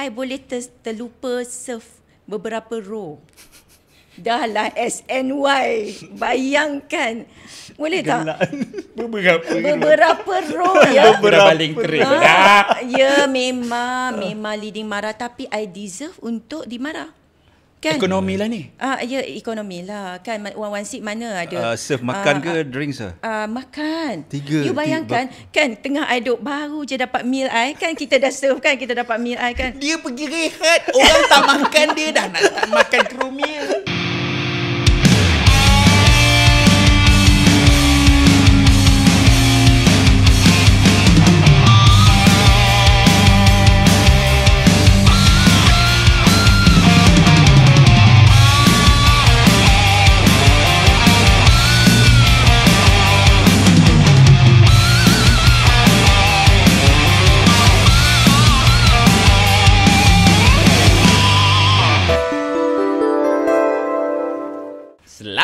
I boleh ter, terlupa serve beberapa row. Dah lah SNY. Bayangkan. Boleh tak? Gelak. Beberapa. Beberapa row ya. Beberapa. Paling terik. Ah, ya memang. Memang leading marah. Tapi I deserve untuk dimarah kan? ekonomi lah ni. Ah uh, ya ekonomi lah kan. Wan Wan Sik mana ada? Uh, serve makan uh, ke ah, drinks ah? Uh, makan. Tiga. You bayangkan tiga. kan tengah aduk baru je dapat meal ai kan kita dah serve kan kita dapat meal ai kan. Dia pergi rehat, orang tak makan dia dah nak, makan kerumil. meal.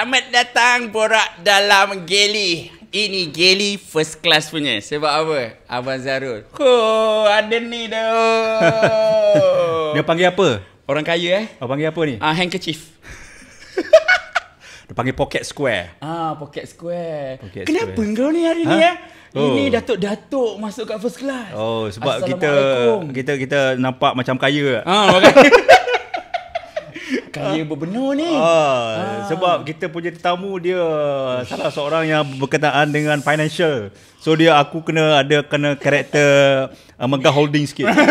Selamat datang borak dalam geli. Ini geli first class punya. Sebab apa? Abang Zarul. Ho, oh, ada ni doh. Dia panggil apa? Orang kaya eh. Oh, panggil apa ni? Ah, uh, handkerchief. Dia panggil pocket square. Ah, pocket square. Pocket Kenapa square. kau ni hari ha? ni eh? Oh. Ini datuk-datuk masuk kat first class. Oh, sebab kita kita kita nampak macam kaya. Ah, okay. kaya ah. berbenuh ni. Ah, ah. Sebab kita punya tetamu dia Ush. salah seorang yang berkenaan dengan financial. So dia aku kena ada kena karakter uh, megah holding sikit. hmm,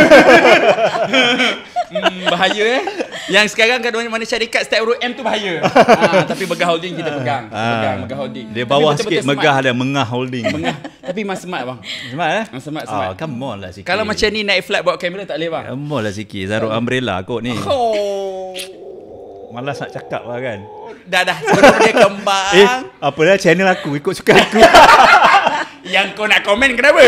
bahaya eh. Yang sekarang kat mana syarikat step road M tu bahaya. ha, tapi megah holding kita pegang. Ha. Pegang megah holding. Dia bawah sikit megah dan mengah holding. Mengah. tapi mas smart bang. Smart eh? Mas smart smart. Oh, come on lah sikit. Kalau macam ni naik flight bawa kamera tak boleh bang. Come on lah sikit. Zaruk umbrella kot ni. Oh malas nak cakap lah kan Dah dah Sebelum dia kembang Eh apalah channel aku Ikut suka aku Yang kau nak komen kenapa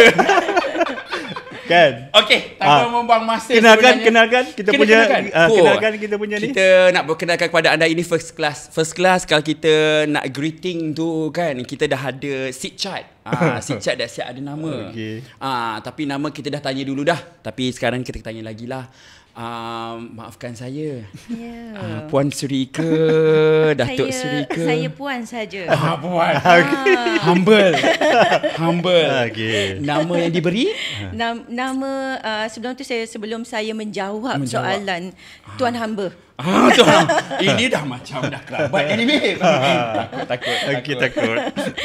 Kan Okay Tanpa ha. membuang masa Kenalkan Kenalkan Kita kena, punya kenalkan. Uh, cool. kenalkan kita punya ni Kita nak berkenalkan kepada anda Ini first class First class Kalau kita nak greeting tu kan Kita dah ada seat chart Ah, si chat dah siap ada nama. Okay. Ah, tapi nama kita dah tanya dulu dah. Tapi sekarang kita tanya lagi lah. Um, maafkan saya. Yeah. Ya. Uh, puan Suri ke, Datuk saya, Suri ke? Saya puan saja. Ah, puan. Ah. Humble. Humble. Okay. Nama yang diberi? Nama, nama uh, sebelum tu saya sebelum saya menjawab, menjawab. soalan Tuan Hamba. Ah, tuan. Ah, ini dah macam dah kerabat ini. Anyway. takut, takut. okay takut.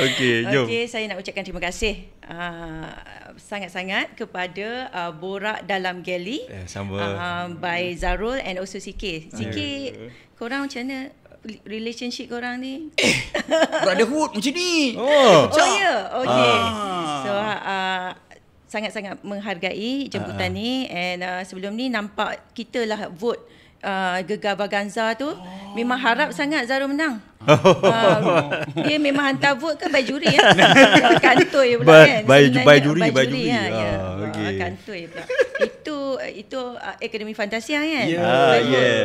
okay jom. Okey, saya nak ucapkan terima kasih. Uh, sangat-sangat kepada uh, Borak Dalam Gali, eh, sama. Uh, uh-huh, by hmm. Zarul and also CK. CK, yeah. korang macam mana relationship korang ni? Eh, brotherhood macam ni. Oh, oh ya? Yeah. Okay. Ah. So, uh, sangat-sangat menghargai jemputan ah. ni. And uh, sebelum ni nampak kita lah vote uh, gegar Baganza tu. Oh. Memang harap sangat Zarul menang. Oh. dia memang hantar vote kan by juri ya. kantoi pula kan. By, by juri, by juri. By juri. Ya, ya, ah, ya. Ah, okay. kantoi pula. itu itu uh, Akademi Fantasia kan? Ya. Yeah. Ah, yeah.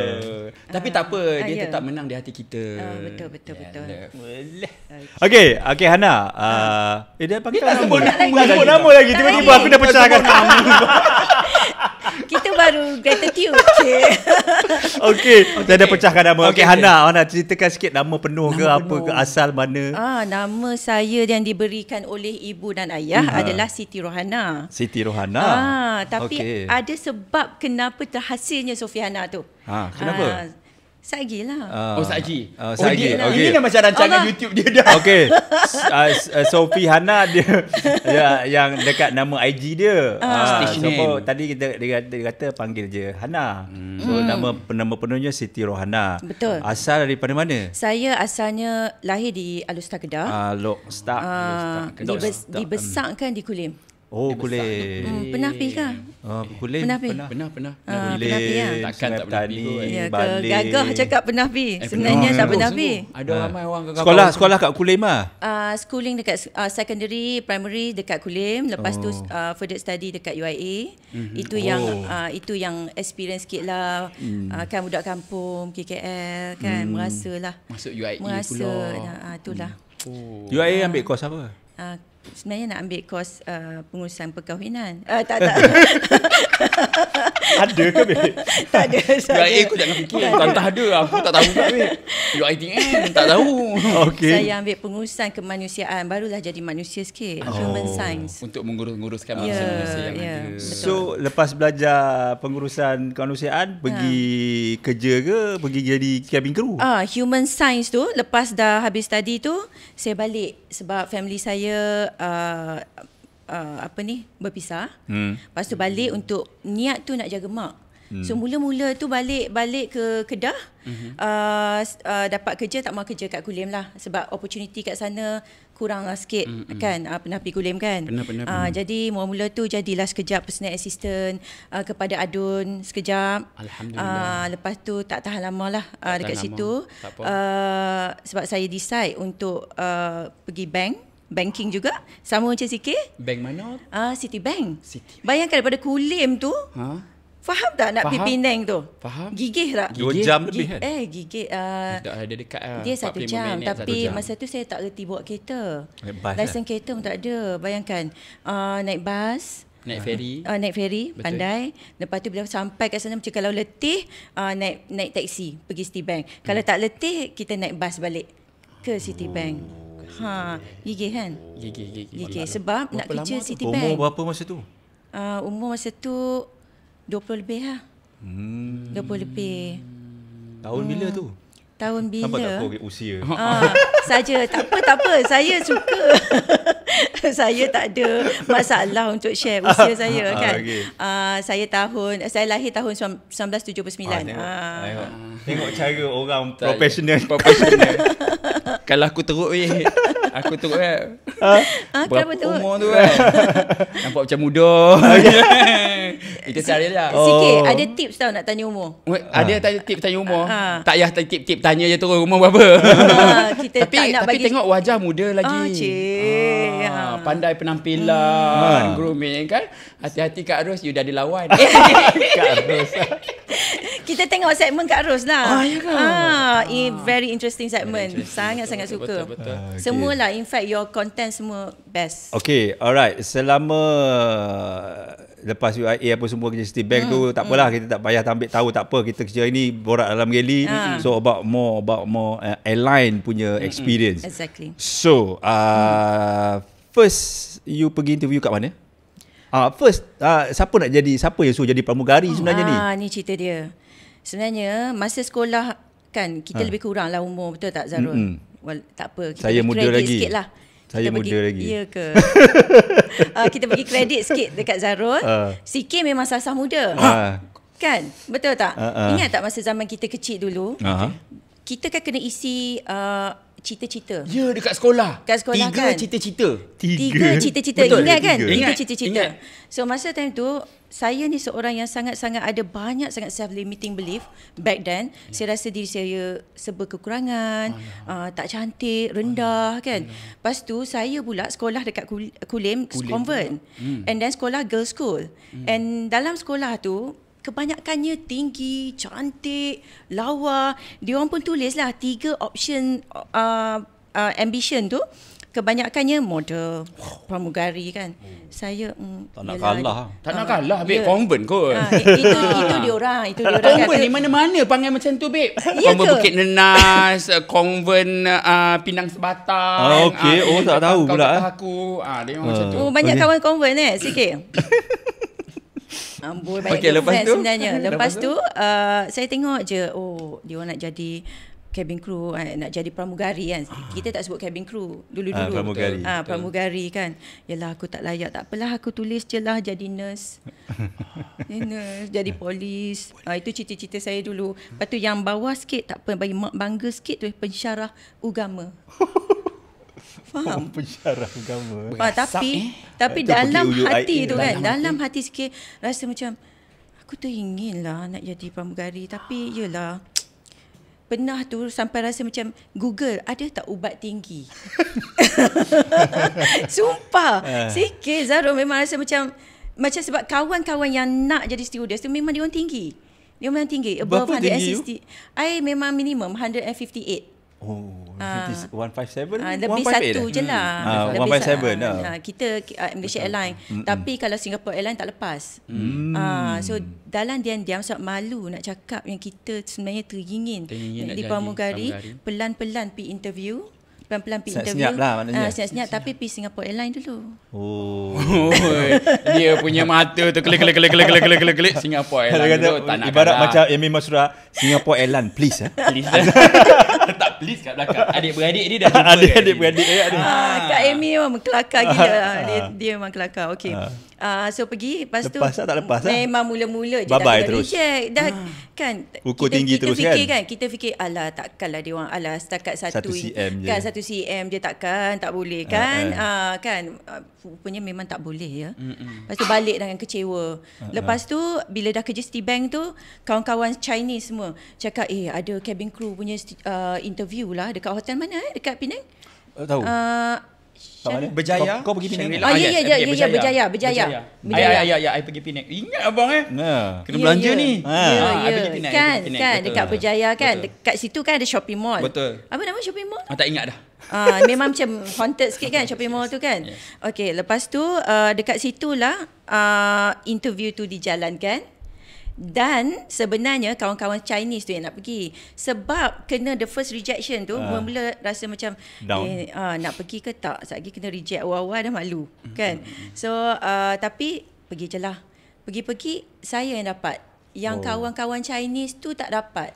Tapi tak apa, ah, dia yeah. tetap menang di hati kita. Uh, betul, betul, yeah, ya, betul. Boleh. Okay, okay Hana. Uh, eh, dia panggil Tak sebut nama, nama lagi. Tiba-tiba aku dah pecahkan nama. Kita baru gratitude. okey. okay. Okay. Dah okay. dah pecahkan nama. Okay, okay. Hana. Hana, ceritakan sikit nama penuh nama ke penuh. apa ke asal mana? Ah nama saya yang diberikan oleh ibu dan ayah hmm. adalah ah. Siti Rohana. Siti Rohana. Ah tapi okay. ada sebab kenapa terhasilnya Sofiana tu? Ah kenapa? Ah, Saji lah. Uh, oh Saji. Uh, ah, Saji. Oh, okay. Ini macam rancangan Allah. YouTube dia dah. Okay. Uh, uh, Sophie Hana dia ya, yang dekat nama IG dia. Uh, uh, so, tadi kita dia kata, dia kata panggil je Hana. Hmm. So hmm. nama nama penuhnya Siti Rohana. Betul. Asal daripada mana? Saya asalnya lahir di Alustar Kedah. Ah uh, Lok Star. Uh, Lok Star. Dibes, hmm. dibesarkan di Kulim. Oh kulit. Hmm, hmm pernah ah, ah, ya. pergi ke? Oh, kulit. Pernah pergi. Pernah, pernah. pernah. Uh, pernah pergi lah. Takkan Sungai tak pernah pergi. Ya, ke Balik. gagah cakap pernah pergi. Eh, Sebenarnya tak pernah pergi. Ada ramai ah. orang ke Sekolah, sekolah kat Kulim lah? ah. Uh, schooling dekat secondary, primary dekat Kulim, lepas tu uh, further study dekat UIA. Mhm. Itu yang oh. itu yang experience sikit lah. Mm. Uh, kan budak kampung, KKL kan mm. merasalah. Masuk UIA merasa, pula. Merasa, uh, itulah. Oh. Hmm. UIA ambil kos apa? Uh, Sebenarnya nak ambil kos uh, pengurusan perkahwinan. Uh, tak, tak. ada ke babe? Tak ada. saya UIA aku jangan fikir. Tak, tak ada. Aku tak tahu kan babe. UITM tak tahu. Okay. Saya ambil pengurusan kemanusiaan. Barulah jadi manusia sikit. Oh. Human science. Untuk mengurus menguruskan yeah, manusia yang yeah. ada. So lepas belajar pengurusan kemanusiaan, pergi ha. kerja ke? Pergi jadi cabin crew? Ah, uh, human science tu, lepas dah habis tadi tu, saya balik. Sebab family saya uh, uh, apa ni berpisah. Hmm. Lepas tu balik untuk niat tu nak jaga mak. Hmm. So mula-mula tu balik balik ke Kedah hmm. uh, uh, dapat kerja tak mau kerja kat Kulim lah sebab opportunity kat sana kurang lah sikit hmm. hmm. kan uh, pernah pergi Kulim kan. Pernah, pernah, uh, pernah. jadi mula-mula tu jadilah sekejap personal assistant uh, kepada Adun sekejap. Alhamdulillah. Uh, lepas tu tak tahan lama lah uh, dekat lama. situ. Uh, sebab saya decide untuk uh, pergi bank. Hmm banking juga sama macam CK bank mana ah uh, Citibank City. bayangkan daripada Kulim tu ha Faham tak nak pergi Penang tu? Faham. Gigih tak? Dua jam lebih kan? Eh, gigih. Uh, dia dekat lah. Dia satu jam. Minit, tapi satu jam. masa tu saya tak reti bawa kereta. Naik bas Lesen lah. Eh? kereta pun tak ada. Bayangkan. Uh, naik bas. Naik feri. Uh, ah, naik feri. Pandai. Lepas tu bila sampai kat sana macam kalau letih, uh, naik naik taksi pergi Citibank. Kalau hmm. tak letih, kita naik bas balik ke City Oh. Ha, gigih kan? Gigih, gigih. Gigi. gigi. Sebab berapa nak kerja Citibank. Umur berapa masa tu? Uh, umur masa tu 20 lebih lah. Hmm. 20 lebih. Tahun hmm. bila tu? Tahun bila? Nampak tak apa usia? Uh, saja. Tak apa, tak apa. Saya suka. saya tak ada masalah untuk share usia ah, saya kan. Okay. Uh, saya tahun saya lahir tahun 1979. Ah, tengok, uh. tengok. tengok cara orang ya. profesional. Profesional. Kalau aku teruk weh. Aku teruk weh. Ha? Ha, Berapa umur tu kan? Nampak macam muda. Itu cari lah. Sikit, oh. ada tips tau nak tanya umur? We, ha. ada tanya tip tanya umur? Ha. Tak payah tip-tip tanya je terus umur berapa. Ha, kita tapi tak tapi bagi... tengok wajah muda lagi. Oh, cik. Ah, ha. Pandai penampilan, ha. grooming kan? Hati-hati Kak Ros, you dah ada Kak Ros kita tengok segmen Kak Ros lah. Ah, ya ah, ah. very interesting segment. Sangat-sangat suka. Betul, betul. Ah, okay. Semualah, in fact, your content semua best. Okay, alright. Selama uh, lepas UIA apa semua kerja City Bank mm, tu hmm, tak apalah mm. kita tak payah ambil tahu tak apa kita kerja ini borak dalam rally ah. mm. so about more about more uh, airline punya mm. experience exactly so uh, mm. first you pergi interview kat mana uh, first uh, siapa nak jadi siapa yang suruh jadi pramugari oh, sebenarnya ah, ni ah ni cerita dia Sebenarnya masa sekolah kan kita ha. lebih kurang lah umur betul tak Zarul? Mm-hmm. Well, tak apa kita Saya muda lagi. Sikit lah. Saya kita muda bagi, lagi. Ya ke? uh, kita bagi kredit sikit dekat Zarul. Ha. CK memang sasah muda. Ha. Kan? Betul tak? Ha. ha. Ingat tak masa zaman kita kecil dulu? Ha. Kita kan kena isi uh, cita-cita. Ya dekat sekolah. Dekat sekolah tiga kan. Tiga cita-cita. Tiga, tiga cita-cita. ingat kan? Tiga ingat, cita-cita. So masa time tu saya ni seorang yang sangat-sangat ada banyak sangat self-limiting belief back then. Yeah. Saya rasa diri saya sebab kekurangan, uh, tak cantik, rendah Alah. kan. Alah. Lepas tu saya pula sekolah dekat Kulim, Kulim Convent. Hmm. And then sekolah girls school. Hmm. And dalam sekolah tu, kebanyakannya tinggi, cantik, lawa. Dia orang pun tulis lah tiga option uh, uh, ambition tu kebanyakannya model pramugari kan hmm. saya mm, tak nak yalah, kalah tak nak kalah babe yeah. konven kot uh, itu itu diorang itu diorang konven ni mana-mana panggil macam tu babe konven ya bukit nenas konven uh, uh, pinang sebatang ah, okey uh, oh tak tahu kau pula eh aku ah uh, dia uh. macam tu oh, banyak okay. kawan konven eh sikit Amboi banyak okay, lepas tu? sebenarnya Lepas, lepas tu uh, Saya tengok je Oh Dia nak jadi cabin crew eh, nak jadi pramugari kan. Ah. Kita tak sebut cabin crew dulu-dulu. Ah, pramugari. Ah, pramugari kan. Yalah aku tak layak. Tak apalah aku tulis je lah jadi nurse. nurse, jadi polis. Ah, itu cita-cita saya dulu. Lepas tu yang bawah sikit tak apa. Bagi mak bangga sikit tu pensyarah agama. Faham? Oh, pensyarah agama. Ah, tapi eh? tapi itu dalam hati tu lah. kan. Dalam hati. hati sikit rasa macam aku tu teringinlah nak jadi pramugari. Tapi yelah pernah tu sampai rasa macam Google ada tak ubat tinggi sumpah eh. sikit Zahro memang rasa macam macam sebab kawan-kawan yang nak jadi stewardess tu memang dia orang tinggi dia memang tinggi above Berapa 160 tinggi? I memang minimum 158 oh 157 uh, ah. ah, lebih satu eh? je lah 157 hmm. lah ah, kita uh, Malaysia Airlines tapi kalau Singapore Airlines tak lepas mm. uh, so dalam dia diam sebab malu nak cakap yang kita sebenarnya teringin, teringin di pramugari, pelan-pelan pergi interview pelan-pelan pergi interview. Senyap lah maknanya. Uh, ah, senyap-senyap tapi pergi Singapore Airlines dulu. Oh. dia punya mata tu klik klik klik klik klik klik klik Singapore Airlines kata, dulu tak Ibarat kena. macam Amy Masura, Singapore Airlines please eh. Please eh. tak Letak please kat belakang. Adik-beradik dia dah jumpa. Adik-beradik dia. Ah, Kak Amy memang kelakar gila. Ah, ah. dia, dia memang kelakar. Okay. Uh, so pergi lepas tu lepas lah, tak lepas lah. memang mula-mula je Bye-bye dah terus. reject dah ha. kan Ukur kita, tinggi kita terus fikir kan? kan kita fikir alah takkanlah dia orang alah setakat satu, satu cm kan je. satu CM je takkan tak boleh eh, kan uh, uh. Uh, kan ah, rupanya memang tak boleh ya Mm-mm. lepas tu balik dengan kecewa uh, lepas tu bila dah kerja bank tu kawan-kawan Chinese semua cakap eh ada cabin crew punya uh, interview lah dekat hotel mana eh dekat Penang uh, tahu uh, Berjaya kau, kau pergi Penang Ah ya ya, ya ya ya Berjaya Berjaya Berjaya, berjaya. berjaya. Ay, ay, ay, pergi Pinang. Ingat abang eh yeah. Kena belanja yeah, ya. ni ha. Ya yeah, ah, yeah. pergi Penang Kan pergi kan Dekat Berjaya kan Betul. Dekat situ kan ada shopping mall Betul Apa nama shopping mall ah, Tak ingat dah Uh, memang macam haunted sikit kan shopping mall tu kan. Yes. Okay, lepas tu uh, dekat situlah uh, ah, interview tu dijalankan. Dan sebenarnya kawan-kawan Chinese tu yang nak pergi Sebab kena the first rejection tu uh, mula rasa macam Eh, uh, Nak pergi ke tak Sekejap lagi kena reject awal-awal dah malu mm-hmm. kan? Hmm, hmm. So uh, tapi pergi je lah Pergi-pergi saya yang dapat yang oh. kawan-kawan Chinese tu tak dapat.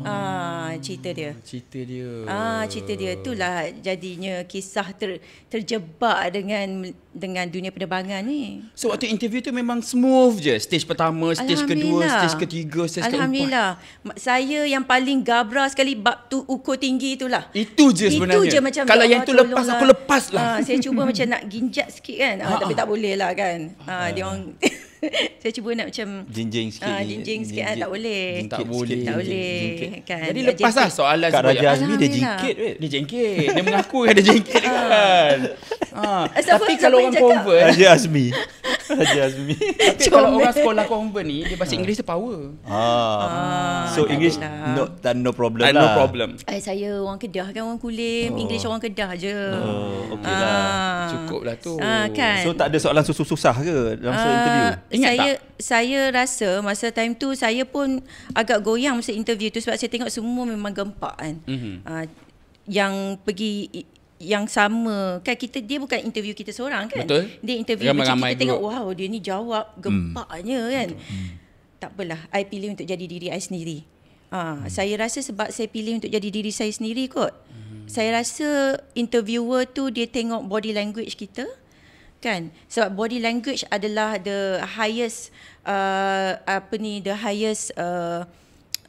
Ah. ah, cerita dia. Cerita dia. Ah, cerita dia. Itulah jadinya kisah ter, terjebak dengan dengan dunia penerbangan ni. So waktu interview tu memang smooth je. Stage pertama, stage kedua, stage ketiga, stage keempat. Alhamdulillah. Ke saya yang paling gabra sekali bab tu ukur tinggi itulah. Itu je sebenarnya. Itu je macam kalau yang tu lepas aku lah. lepaslah. Ah, saya cuba macam nak ginjat sikit kan. Ah, ha, tapi ha. tak boleh lah kan. Ah, ah. dia ha. orang saya cuba nak macam jinjing sikit. Ah, uh, jinjing sikit ah, tak boleh. Jinjing, tak boleh. Tak boleh. Kan. Jadi lepas lah soalan Kak Raja Azmi dia jengkit weh. Dia jengkit. Dia mengaku ada kan jengkit ah. kan. Ah. Tapi kalau orang convert Raja Azmi. Raja Azmi. Tapi kalau orang sekolah convert ni dia bahasa ah. Inggeris tu power. Ah. ah so English no dan no problem lah. No problem. Eh saya orang Kedah kan orang Kulim, oh. English orang Kedah je. Oh, okeylah. Cukup lah tu. Ah, kan. So tak ada soalan susah-susah ke dalam soal interview? Ingat saya, tak? Saya rasa masa time tu saya pun agak goyang masa interview tu sebab saya tengok semua memang gempak kan. Mm-hmm. Uh, yang pergi yang sama kan kita dia bukan interview kita seorang kan Betul. dia interview ramai macam ramai kita juga. tengok wow dia ni jawab hmm. gempaknya hmm. kan hmm. tak apalah i pilih untuk jadi diri i sendiri ah ha, saya rasa sebab saya pilih untuk jadi diri saya sendiri kot hmm. saya rasa interviewer tu dia tengok body language kita kan sebab body language adalah the highest uh, apa ni the highest uh,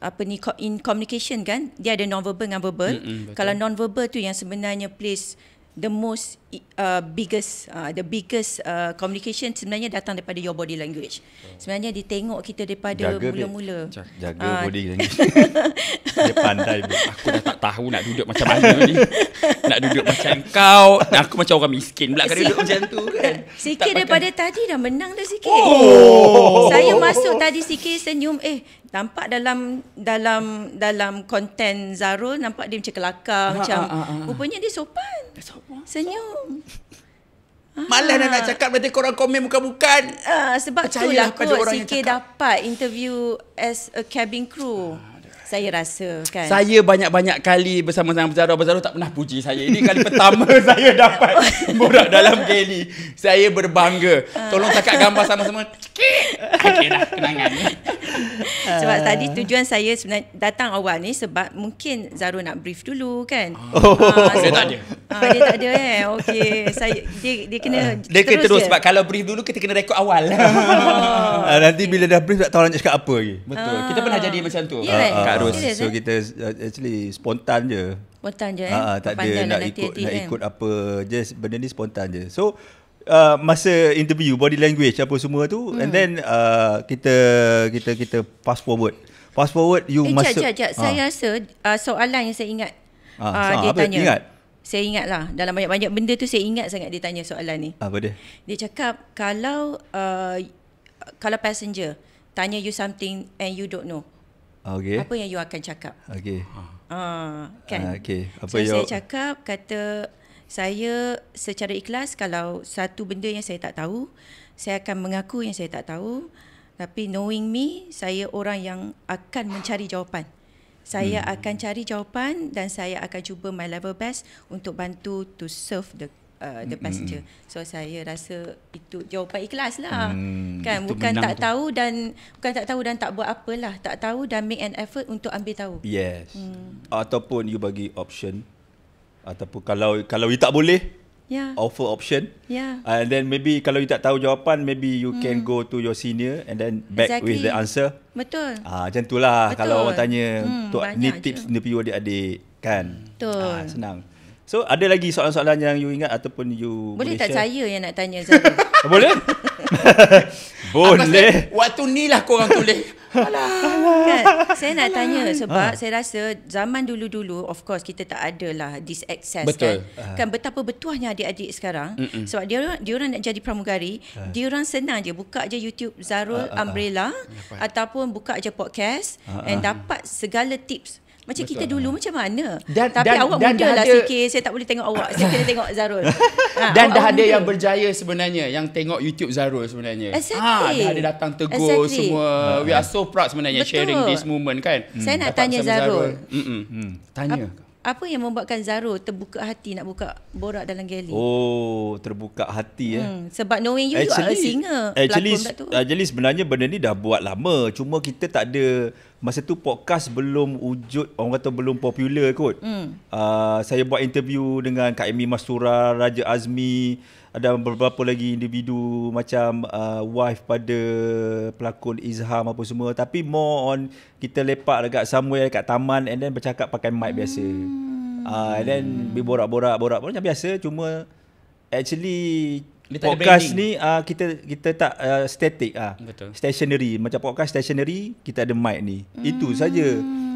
apa ni in communication kan dia ada non verbal dengan verbal mm-hmm, kalau non verbal tu yang sebenarnya place the most uh, biggest uh, the biggest uh, communication sebenarnya datang daripada your body language. Oh. Sebenarnya dia tengok kita daripada jaga mula-mula. Dia. Ah. Jaga uh. body language. dia pandai. Aku dah tak tahu nak duduk macam mana ni. Nak duduk macam kau. Aku macam orang miskin pula kan duduk macam tu kan. Sikit daripada tadi dah menang dah sikit. Oh. Saya masuk tadi sikit senyum eh nampak dalam dalam dalam konten Zarul nampak dia macam kelakar ha, macam ha, ha, ha. rupanya dia sopan. Sopan. Senyum. Ah. Malah dah nak cakap nanti korang komen bukan-bukan. Uh, sebab Percayalah lah. kot CK dapat interview as a cabin crew. Uh saya rasa kan. Saya banyak-banyak kali bersama-sama Bazaro Bazaro tak pernah puji saya. Ini kali pertama saya dapat murah dalam Kelly. Saya berbangga. Tolong cakap gambar sama-sama. Okeylah kenangan. Sebab uh. tadi tujuan saya sebenarnya datang awal ni sebab mungkin Zaro nak brief dulu kan. Ah. Ah, oh. Uh, dia tak ada. Uh, dia tak ada eh. Okey. Saya dia dia kena uh. dia terus, kena terus je. sebab kalau brief dulu kita kena rekod awal. Uh. Uh, nanti okay. bila dah brief tak tahu nak cakap apa lagi. Betul. Uh. Kita pernah jadi macam tu. Yeah, ya, kan? uh. Kat harus Serious, so eh? kita uh, actually spontan je spontan je ah, eh ah, tak ada nak ikut nak eh? ikut apa just benda ni spontan je so Uh, masa interview body language apa semua tu hmm. and then uh, kita kita kita fast forward fast forward you eh, masuk jap, jap, jap. Ah. Ha. saya rasa uh, soalan yang saya ingat ah, uh, dia apa tanya ingat? saya ingat lah dalam banyak-banyak benda tu saya ingat sangat dia tanya soalan ni apa dia dia cakap kalau uh, kalau passenger tanya you something and you don't know Okay. Apa yang you akan cakap? Okay. Ha, kan? Uh, okay. Apa so, you... saya cakap, kata saya secara ikhlas kalau satu benda yang saya tak tahu, saya akan mengaku yang saya tak tahu. Tapi knowing me, saya orang yang akan mencari jawapan. Saya hmm. akan cari jawapan dan saya akan cuba my level best untuk bantu to serve the uh, the passenger. Mm. So saya rasa itu jawapan ikhlas lah. Mm. Kan? Bukan tak tu. tahu dan bukan tak tahu dan tak buat apa lah, Tak tahu dan make an effort untuk ambil tahu. Yes. Mm. Ataupun you bagi option. Ataupun kalau kalau you tak boleh, Yeah. Offer option. Yeah. And then maybe kalau you tak tahu jawapan, maybe you mm. can go to your senior and then back exactly. with the answer. Betul. Ah, macam itulah Betul. kalau orang tanya, mm, ni tips ni PU dia adik Kan? Betul. Ah, senang. So ada lagi soalan-soalan yang you ingat ataupun you boleh, boleh tak share? saya yang nak tanya Zara? boleh? boleh. Apasal, waktu ni lah korang tulis. Alah. Kan, saya nak Alah. tanya sebab ha. saya rasa zaman dulu-dulu of course kita tak ada lah this access Betul. kan. Ha. Kan betapa betuahnya adik-adik sekarang Mm-mm. sebab dia dia orang nak jadi pramugari, ha. dia orang senang je buka aja YouTube Zarul ha. ha, ha. Umbrella ha. ataupun buka aja podcast ha, ha. and dapat segala tips macam Betul. kita dulu macam mana? Dan, Tapi dan, awak dan lah, ada... sikit. Saya tak boleh tengok awak. Saya kena tengok Zarul. ha, dan dah ada yang berjaya sebenarnya. Yang tengok YouTube Zarul sebenarnya. Ha, exactly. Ha, dah ada datang tegur exactly. semua. We are so proud sebenarnya Betul. sharing this moment kan. Hmm. Saya nak hmm. datang tanya Zarul. Zarul. Hmm. Tanya apa yang membuatkan Zaro terbuka hati nak buka borak dalam galeri? Oh, terbuka hati eh. hmm. eh. Sebab knowing you, ah, actually, you are a singer. Actually, actually sebenarnya benda ni dah buat lama. Cuma kita tak ada, masa tu podcast belum wujud, orang kata belum popular kot. Hmm. Uh, saya buat interview dengan Kak Amy Mastura, Raja Azmi, ada beberapa lagi individu macam uh, wife pada pelakon Izham apa semua tapi more on kita lepak dekat somewhere dekat taman and then bercakap pakai mic biasa. Uh, and then hmm. borak-borak borak macam biasa cuma actually dia podcast ni uh, kita kita tak uh, static ah. Uh, stationary macam podcast stationary kita ada mic ni. Hmm. Itu saja.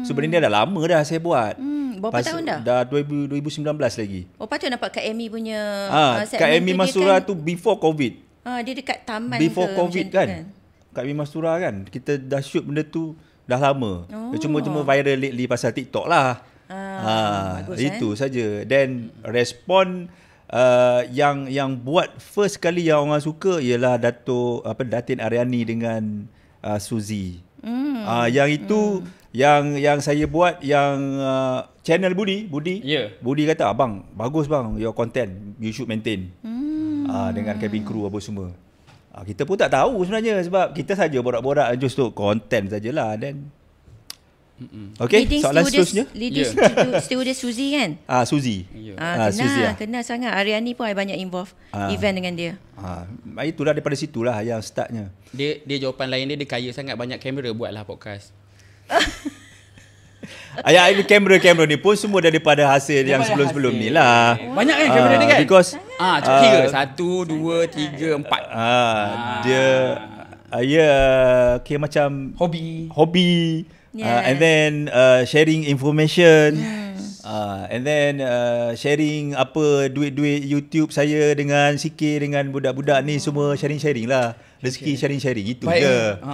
Sebenarnya so, dah lama dah saya buat. Hmm. Berapa Pas, tahun dah? Dah 2000, 2019 lagi. Oh patut nampak Kak Amy punya ha, uh, Kak Amy Masura kan, tu before COVID. Ha, dia dekat taman before ke, COVID kan. kan. Kak Amy Masura kan. Kita dah shoot benda tu dah lama. Oh. Cuma-cuma viral lately pasal TikTok lah. Ah, ha, bagus, itu eh? saja. Then respon uh, yang yang buat first kali yang orang suka ialah Dato apa Datin Aryani dengan uh, Suzy. Mm. Uh, yang itu mm. yang yang saya buat yang uh, channel Budi, Budi. Yeah. Budi kata abang, ah, bagus bang your content, you should maintain. Mm. Uh, dengan cabin crew apa semua. Uh, kita pun tak tahu sebenarnya sebab kita saja borak-borak just untuk content lah dan Mm-mm. Okay, leading soalan seterusnya. Leading yeah. stewardess Suzy kan? Ah, Suzy. Yeah. Ah, ah kenal, ah. kenal sangat. Ariani pun banyak involve ah. event dengan dia. Ah, itulah daripada situlah yang startnya. Dia dia jawapan lain dia, dia kaya sangat banyak kamera buatlah podcast. Ayah ini kamera-kamera ni pun semua daripada hasil Dia yang sebelum-sebelum ni lah. Banyak kan kamera uh, dia ah, kan? Because ah uh, tiga ah. satu dua tiga empat. Uh, ah dia ayah uh, yeah, kira macam hobi. Hobi uh, and then uh, sharing information yes. uh, and then uh, sharing apa duit-duit YouTube saya dengan CK dengan budak-budak ni semua sharing-sharing lah rezeki sharing-sharing itu Baik. je. Ha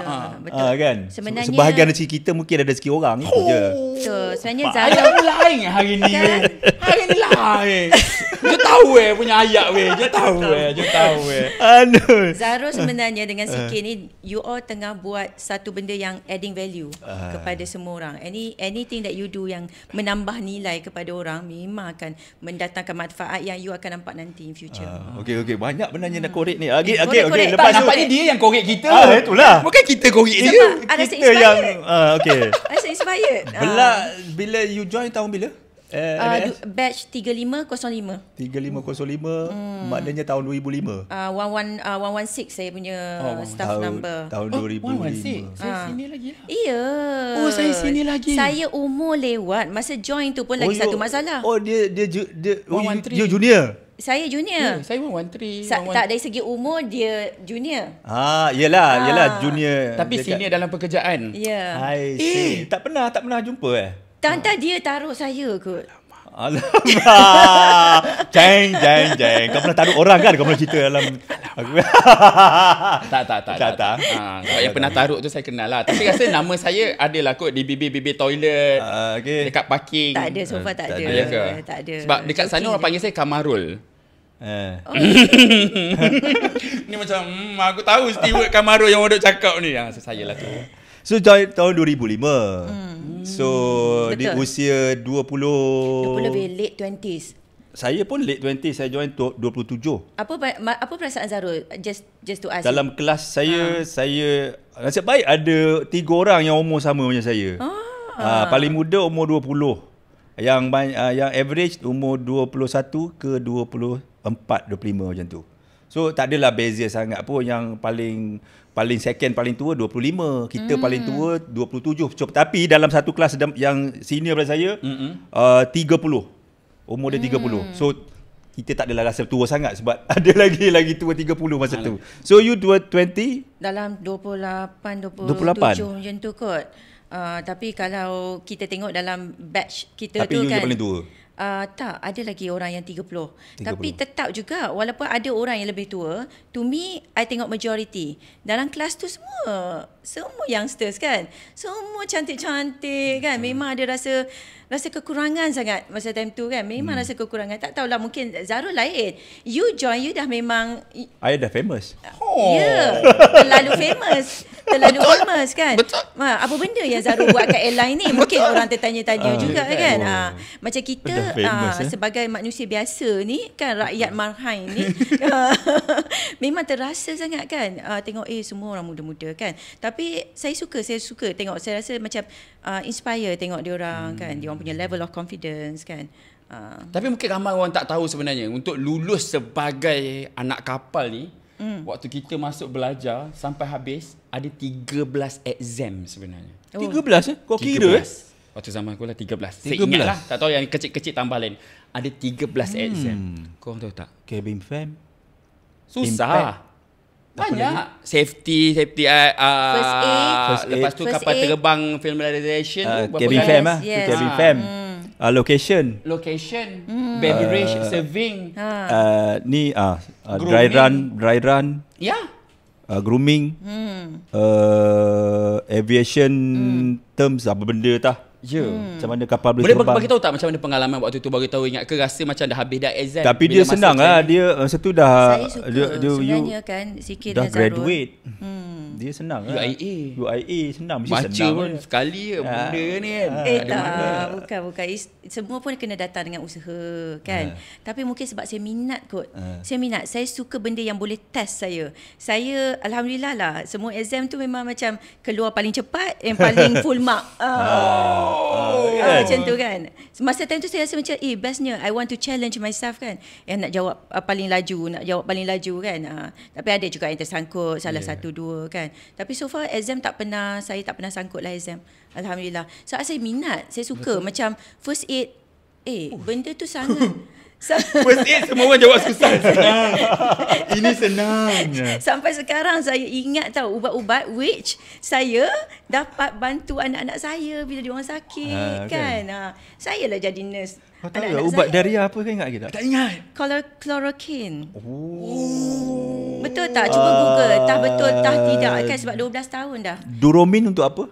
ah, kan. Sebenarnya, Sebahagian rezeki kita mungkin ada rezeki orang oh. itu je. Betul. Sebenarnya Zara lain hari ni. Eh. Hari ni lain. Eh. Dia tahu eh punya ayak weh. Dia tahu eh. Dia tahu eh. Aduh. Zaro sebenarnya dengan CK eh. ni you all tengah buat satu benda yang adding value uh. kepada semua orang. Any anything that you do yang menambah nilai kepada orang memang akan mendatangkan manfaat yang you akan nampak nanti in future. Uh, ah, okay okey banyak benda yang nak ah. korek ni. Lagi okey okey lepas tak, tu. Nampaknya dia yang korek kita. Ah uh, itulah. Bukan kita korek dia. Kita yang ah uh, okey. Rasa inspired. Bila ah. bila you join tahun bila? 2019. Eh, ah, batch 3505. 3505 hmm. maknanya tahun 2005. Ah uh, 11 uh, 116 saya punya oh, staff tahun, number. Tahun oh, 2005. Tahun 2006. Saya uh. sini lagi lah. iya Oh saya sini lagi. Saya umur lewat masa join tu pun oh, lagi you, satu masalah. Oh dia dia dia, dia oh, you, junior. Saya junior. Yeah, saya pun 13. Sa- tak dari segi umur dia junior. Ha, ah, iyalah, iyalah ha. junior. Tapi sini dalam pekerjaan. Ya. Yeah. Eh, tak pernah, tak pernah jumpa eh. Tanta dia taruh saya kot. Alamak. jeng, jeng, jeng. Kau pernah taruh orang kan? Kau pernah cerita dalam... tak, tak, tak. Tak, tak. Ah, kalau yang pernah taruh tu saya kenal lah. Tapi rasa nama saya ada lah kot di bb toilet. Uh, ah, okay. Dekat parking. Tak ada, so far tak, uh, tak ada. ada. Ya eh, tak ada. Sebab dekat sana orang panggil saya Kamarul. Ini eh. oh. macam, hmm, aku tahu steward Kamarul yang orang cakap ni. Ha, saya lah tu. So tahun, tahun 2005 hmm. So Betul. di usia 20 20 lebih late 20s saya pun late 20 saya join 27. Apa apa perasaan Zarul just just to ask. Dalam kelas saya ha. saya nasib baik ada tiga orang yang umur sama macam saya. Ha. Ha, paling muda umur 20. Yang yang average umur 21 ke 24 25 macam tu. So tak adalah beza sangat pun yang paling paling second paling tua 25 kita hmm. paling tua 27 so, tapi dalam satu kelas yang senior pada saya hmm uh, 30 umur dia hmm. 30 so kita tak adalah rasa tua sangat sebab ada lagi lagi tua 30 masa Alam. tu so you 20 dalam 28 27 28. macam tu kot uh, tapi kalau kita tengok dalam batch kita tapi tu kan tapi you paling tua Uh, tak, ada lagi orang yang 30. 30. Tapi tetap juga, walaupun ada orang yang lebih tua, to me, I tengok majority. Dalam kelas tu semua semua youngsters kan semua cantik-cantik kan memang ada rasa rasa kekurangan sangat masa time tu kan memang hmm. rasa kekurangan tak tahulah mungkin Zarul lain you join you dah memang I dah famous oh. ya yeah, terlalu famous terlalu famous kan Betul. apa benda yang Zarul buat kat airline ni mungkin Betul. orang tertanya-tanya uh, juga kan, kan? Oh. Ha, macam kita ha, eh? sebagai manusia biasa ni kan rakyat marhain ni ah, memang terasa sangat kan ha, tengok eh semua orang muda-muda kan tapi tapi saya suka saya suka tengok saya rasa macam uh, inspire tengok dia orang kan. hmm. kan dia orang punya level of confidence kan uh. tapi mungkin ramai orang tak tahu sebenarnya untuk lulus sebagai anak kapal ni hmm. waktu kita masuk belajar sampai habis ada 13 exam sebenarnya oh. 13 eh kau kira eh? waktu zaman aku lah 13 13 saya lah. tak tahu yang kecil-kecil tambah lain ada 13 hmm. exam kau tahu tak Kevin fam susah Impact. Banyak lagi? Safety Safety uh, uh First aid Lepas first tu kapal terbang Film realization uh, Cabin uh, fam lah yes. Cabin ha. fam hmm. uh, Location Location hmm. Beverage uh, Serving ha. uh, Ni ah, uh, uh, Dry run Dry run Ya yeah. Uh, grooming hmm. uh, Aviation hmm. Terms Apa benda tah Ya. Yeah. Hmm. Macam mana kapal boleh terbang. Boleh bagi tahu tak macam mana pengalaman waktu tu bagi tahu ingat ke rasa macam dah habis dah exam. Tapi dia senang lah. Dia masa ah, ah, tu dah Saya suka. dia, dia you kan sikit dah graduate. Hmm. Dia senang lah. UIA. UIA senang. Mesti Baca senang pun dia. sekali ke ah. ha. benda ni kan. Ha. Eh Ada tak. Bukan. bukan. It's, semua pun kena datang dengan usaha kan. Ha. Tapi mungkin sebab saya minat kot. Ha. Saya minat. Saya suka benda yang boleh test saya. Saya Alhamdulillah lah. Semua exam tu memang macam keluar paling cepat. Yang paling full mark. Oh. Ha. Oh, ah, ah, kan? Macam tu kan Masa time tu saya rasa macam Eh bestnya I want to challenge myself kan Yang eh, nak jawab uh, Paling laju Nak jawab paling laju kan uh, Tapi ada juga yang tersangkut Salah yeah. satu dua kan Tapi so far exam tak pernah Saya tak pernah sangkut lah exam Alhamdulillah So saya minat Saya suka Betul. Macam first aid Eh Uf. Oh. benda tu sangat First aid semua orang jawab susah Ini senang. Sampai sekarang saya ingat tahu ubat-ubat which saya dapat bantu anak-anak saya bila dia orang sakit ha, kan. kan? Ha, saya lah jadi nurse. Kau oh, tahu anak-anak lah, ubat saya. daria apa kau ingat kita? Tak ingat. Chlor chloroquine. Oh. Betul tak? Cuba uh, Google. Tak betul tak tidak kan sebab 12 tahun dah. Duromin untuk apa?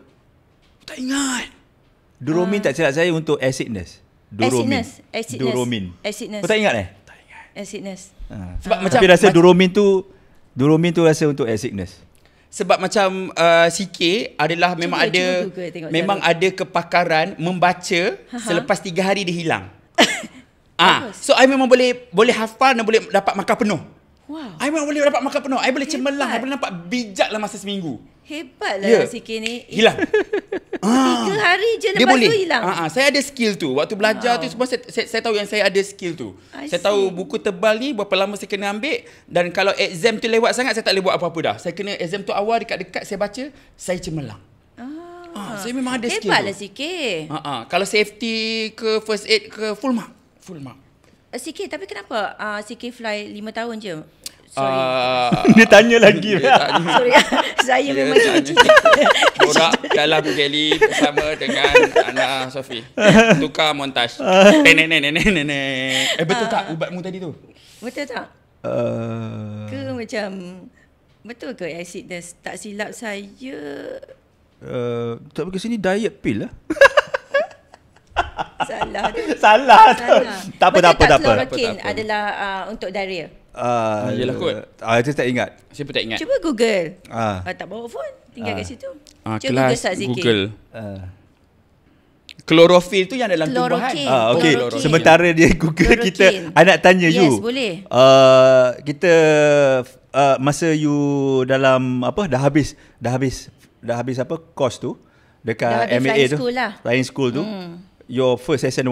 Tak ingat. Duromin uh. tak silap saya untuk acidness. Duromin. Acidness. Duromin. Acidness. Kau tak ingat eh? Tak ingat. Acidness. Ha. Sebab ha. macam... Tapi rasa mac- Duromin tu... Duromin tu rasa untuk acidness. Sebab macam uh, CK adalah memang ada... Cuma memang jalan. ada kepakaran membaca ha selepas tiga hari dia hilang. ah, ha. So, I memang boleh boleh hafal dan boleh dapat makan penuh. Wow. I memang boleh dapat makan penuh. I boleh Hebat. cemerlang. I boleh nampak bijak lah masa seminggu. Hebatlah yeah. si ni. Hilang. Tiga ah. hari je lepas boleh. tu hilang. Ah, ah. Saya ada skill tu. Waktu belajar wow. tu semua saya, saya, saya, tahu yang saya ada skill tu. I saya see. tahu buku tebal ni berapa lama saya kena ambil. Dan kalau exam tu lewat sangat saya tak boleh buat apa-apa dah. Saya kena exam tu awal dekat-dekat saya baca. Saya cemerlang. Ah. ah. saya memang ada skill Hebatlah tu. Hebatlah ah, ah. Kalau safety ke first aid ke full mark. Full mark. Eh, Sikit tapi kenapa uh, ah, CK fly 5 tahun je Sorry. Uh, dia tanya lagi. Dia Sorry. Saya dia memang cik Borak dalam Kelly bersama dengan Ana Sofi. Tukar montaj. Nenek, nenek, nenek, nenek. Eh, betul uh, tak ubatmu tadi tu? Betul tak? Uh, ke macam... Betul ke asid dah tak silap saya? Uh, tak pergi sini diet pill lah. Salah tu. Salah tu. Salah. Tak apa, tak apa, tak apa. apa tak, tak, tak, tak, tak, tak, tak, tak, tak, tak, tak, tak, Yelah ah, kot uh, ah, Saya tak ingat Siapa tak ingat Cuba google uh. Uh, Tak bawa phone Tinggal uh. kat situ uh, Cuba kelas google Google, google. Uh. Klorofil tu yang dalam tumbuhan. Ah, okay. Klorokin. Sementara dia Google Klorokin. kita, I nak tanya yes, you. Yes, boleh. Uh, kita uh, masa you dalam apa dah habis, dah habis, dah habis apa course tu dekat MAA tu. Flying school lah. Flying school tu. Hmm. Your first SNY.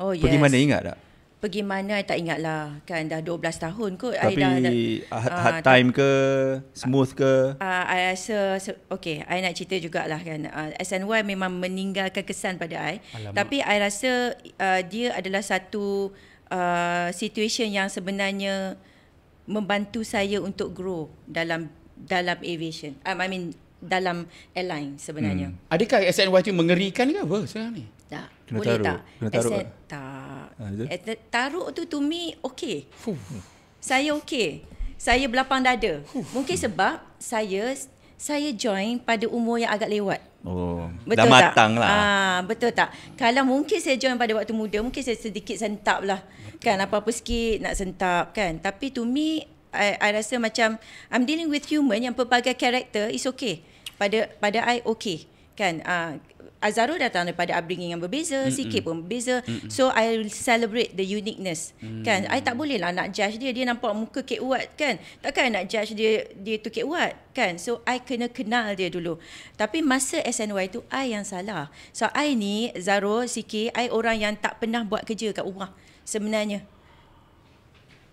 Oh, yes. Pergi mana ingat tak? pergi mana I tak ingat lah kan dah 12 tahun kot tapi I dah, dah, ha- hard, uh, time ke smooth ke uh, I rasa okay saya nak cerita jugalah kan uh, ah, SNY memang meninggalkan kesan pada saya. tapi saya rasa uh, dia adalah satu uh, situation yang sebenarnya membantu saya untuk grow dalam dalam aviation um, I mean dalam airline sebenarnya hmm. adakah SNY tu mengerikan ke apa sekarang ni tak kena boleh tak Ah, taruk tu to me okay. Fuh. Saya okay. Saya belapang dada. Fuh. Mungkin sebab saya saya join pada umur yang agak lewat. Oh, betul dah tak? matang lah. Ha, betul tak? Kalau mungkin saya join pada waktu muda, mungkin saya sedikit sentap lah. Kan, apa-apa sikit nak sentap kan. Tapi to me, I, I rasa macam I'm dealing with human yang pelbagai karakter, is okay. Pada pada I, okay. Kan, uh, Azaro datang daripada upbringing yang berbeza, mm-hmm. sikit pun berbeza. Mm-hmm. So I celebrate the uniqueness. mm Kan? I tak boleh lah nak judge dia. Dia nampak muka Kate Watt kan? Takkan nak judge dia dia tu Kate Watt kan? So I kena kenal dia dulu. Tapi masa SNY tu I yang salah. So I ni Zaro Siki, I orang yang tak pernah buat kerja kat rumah sebenarnya.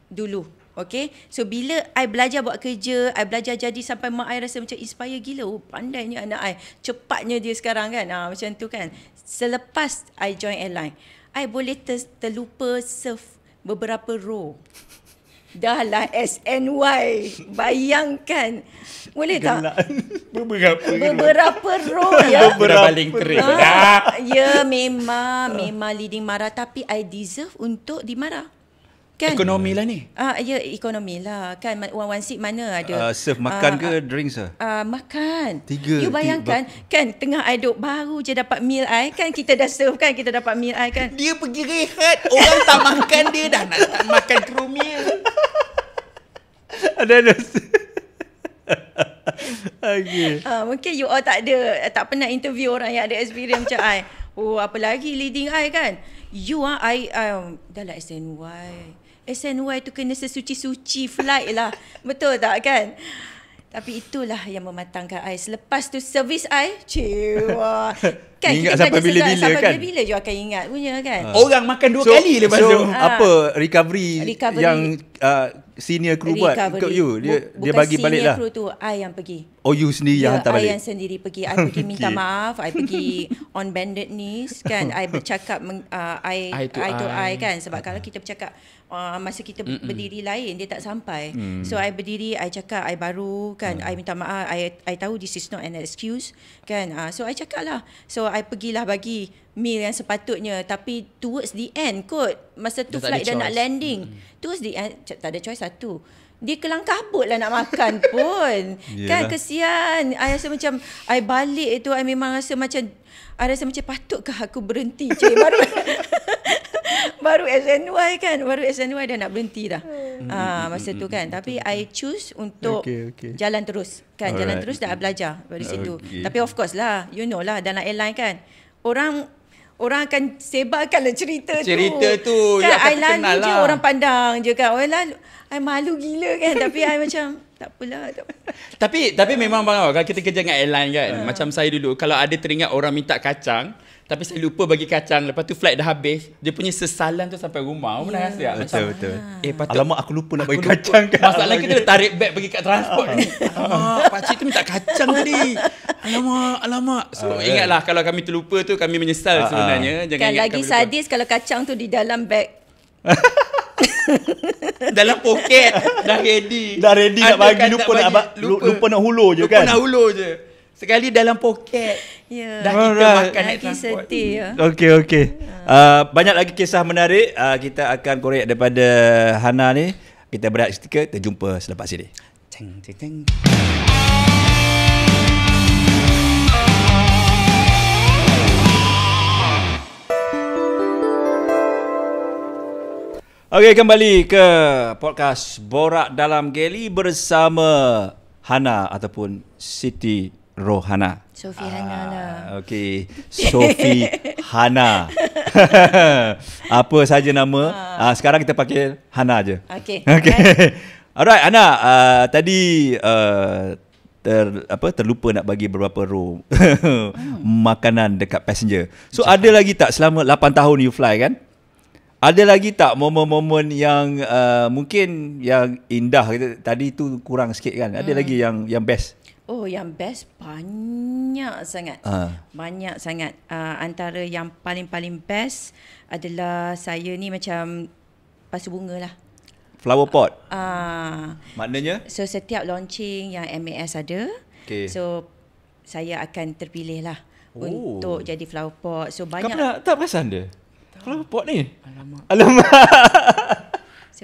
Dulu. Okay So bila I belajar buat kerja I belajar jadi Sampai mak I rasa macam Inspire gila oh, Pandainya anak I Cepatnya dia sekarang kan ha, Macam tu kan Selepas I join airline I boleh ter- terlupa Serve Beberapa row Dah lah SNY Bayangkan Boleh tak? Gelak. Beberapa Beberapa row ya Beberapa paling kering ha, Ya memang Memang leading marah Tapi I deserve untuk dimarah Kan? Ekonomi lah ni. Ah uh, ya ekonomi lah kan wan wan sip mana ada. Uh, serve makan uh, ke ah, drinks ah? Uh, makan. Tiga. You bayangkan tiga. kan tengah aduk baru je dapat meal ai kan kita dah serve kan kita dapat meal ai kan. Dia pergi rehat orang tak makan dia dah nak tak makan crew meal. Ada ada. Okay. Uh, mungkin you all tak ada tak pernah interview orang yang ada experience macam ai. Oh apa lagi leading ai kan. You ah, I um, dah lah SNY. Hmm. SNY tu kena sesuci-suci flight lah. Betul tak kan? Tapi itulah yang mematangkan ais. Selepas tu servis ais, cewa kan ingat kita sampai bila-bila kan sampai bila-bila you akan ingat punya kan ha. orang makan dua so, kali lepas so, tu ah. apa recovery, recovery. yang uh, senior crew buat ikut you dia Bu- dia bagi balik lah crew tu I yang pergi oh you sendiri yeah, yang ya, hantar I balik yang sendiri pergi I pergi minta maaf I pergi on bended knees kan I bercakap uh, I, to I, I kan sebab kalau kita bercakap Uh, masa kita Mm-mm. berdiri lain dia tak sampai mm. so i berdiri i cakap i baru kan mm. i minta maaf i i tahu this is not an excuse kan uh, so i cakap lah so I pergilah bagi meal yang sepatutnya tapi towards the end kot masa tu flight dah nak landing hmm. towards the end tak ada choice satu lah dia kelang kabut lah nak makan pun kan, Yelah. kan kesian I rasa macam I balik tu I memang rasa macam I rasa macam patutkah aku berhenti cik baru baru SNY kan baru SNY dah nak berhenti dah hmm. ah masa tu kan tapi i choose untuk okay, okay. jalan terus kan Alright. jalan terus dah belajar dari situ okay. tapi of course lah you know lah dalam airline kan orang orang akan sebarkan lah cerita, cerita tu cerita tu kan, yang kenal lah. je orang pandang je kan orang lalu i malu gila kan tapi i macam tak apalah tapi tapi memang bang kalau kita kerja dengan airline kan ah. macam saya dulu kalau ada teringat orang minta kacang tapi saya lupa bagi kacang Lepas tu flight dah habis Dia punya sesalan tu sampai rumah Awak yeah. pernah rasa tak? betul, betul. Ah. Eh, Alamak aku lupa nak bagi kacang kan Masalah kita dah tarik beg pergi kat transport ni ah. Alamak pakcik tu minta kacang tadi Alamak alamak So ah, ingatlah kalau kami terlupa tu Kami menyesal sebenarnya Jangan Kan lagi kami sadis kalau kacang tu di dalam beg Dalam poket Dah ready Dah ready nak bagi, kan Lupa nak, lupa. lupa nak hulur je kan Lupa nak hulur je Sekali dalam poket. Yeah. Dah kita right. makan nak sedih. Ya. Okey okey. Uh, banyak lagi kisah menarik uh, kita akan korek daripada Hana ni. Kita berehat kita jumpa selepas ini. Ting ting ting. Okey kembali ke podcast Borak Dalam Geli bersama Hana ataupun Siti Rohana. Sofi ah, Hana lah. Okey, Sofi Hana. Apa saja nama, ah. Ah, sekarang kita pakai Hana aje. Okay, Okey. Okay. Alright, Hana, ah, tadi uh, ter apa terlupa nak bagi beberapa row hmm. makanan dekat passenger. So Jahat. ada lagi tak selama 8 tahun you fly kan? Ada lagi tak momen-momen yang uh, mungkin yang indah tadi tu kurang sikit kan? Ada hmm. lagi yang yang best Oh yang best banyak sangat. Uh. Banyak sangat. Uh, antara yang paling-paling best adalah saya ni macam pasu bunga lah. Flower pot? Uh, Maknanya? So setiap launching yang MAS ada. Okay. So saya akan terpilih lah oh. untuk jadi flower pot. So banyak. Kamu tak perasan dia? Tak. Flower pot ni? Alamak. Alamak.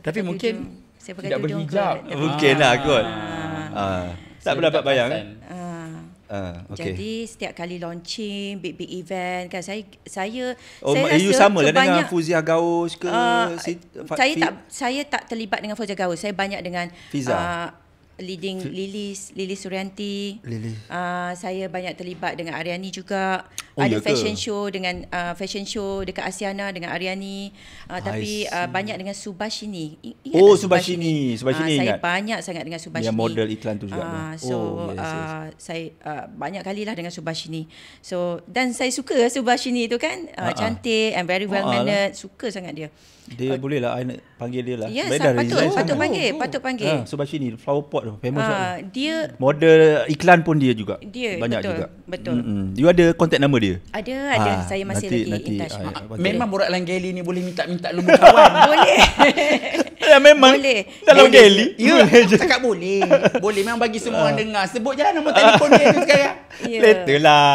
Tapi mungkin tidak berhijab. Mungkin lah kot. Ah. Uh tak berdapat bayang kan? Uh, eh? ah. ah, okay. Jadi setiap kali launching Big-big event kan Saya Saya oh, saya rasa sama lah dengan Fuzia Gaus ke uh, si, Saya fi- tak Saya tak terlibat dengan Fuzia Gaus Saya banyak dengan Fiza uh, leading T- Lilis Lilis Suryanti. Lilis. Uh, ah, saya banyak terlibat dengan Ariani juga. Oh, Ada fashion show dengan uh, fashion show dekat Asiana dengan Ariani. Uh, tapi uh, banyak dengan Subashini. Ingat oh Subashini, Subashini uh, ingat. Saya banyak sangat dengan Subashini. Yang model iklan tu juga. Uh, so oh, yes, yes. Uh, saya uh, banyak lah dengan Subashini. So dan saya suka Subashini tu kan. Uh, cantik and very oh, well mannered. Suka sangat dia. Dia uh, boleh lah I nak panggil dia lah. Ya, yes, ah, patut, patut, oh, patut panggil, patut ha, panggil. Subashini, flower pot tu, famous ha, Dia Model iklan pun dia juga. Dia, Banyak betul, juga. betul. Mm-hmm. You ada contact nama dia? Ada, ada. saya masih nanti, lagi nanti, in touch. Ha, memang Borat Langgeli ni boleh minta-minta lu kawan. boleh. ya, memang. Boleh. Dalam boleh. Gelly. Ya, boleh cakap boleh. boleh, memang bagi semua orang dengar. Sebut je lah nama telefon dia tu sekarang. Yeah. Ya. Later lah.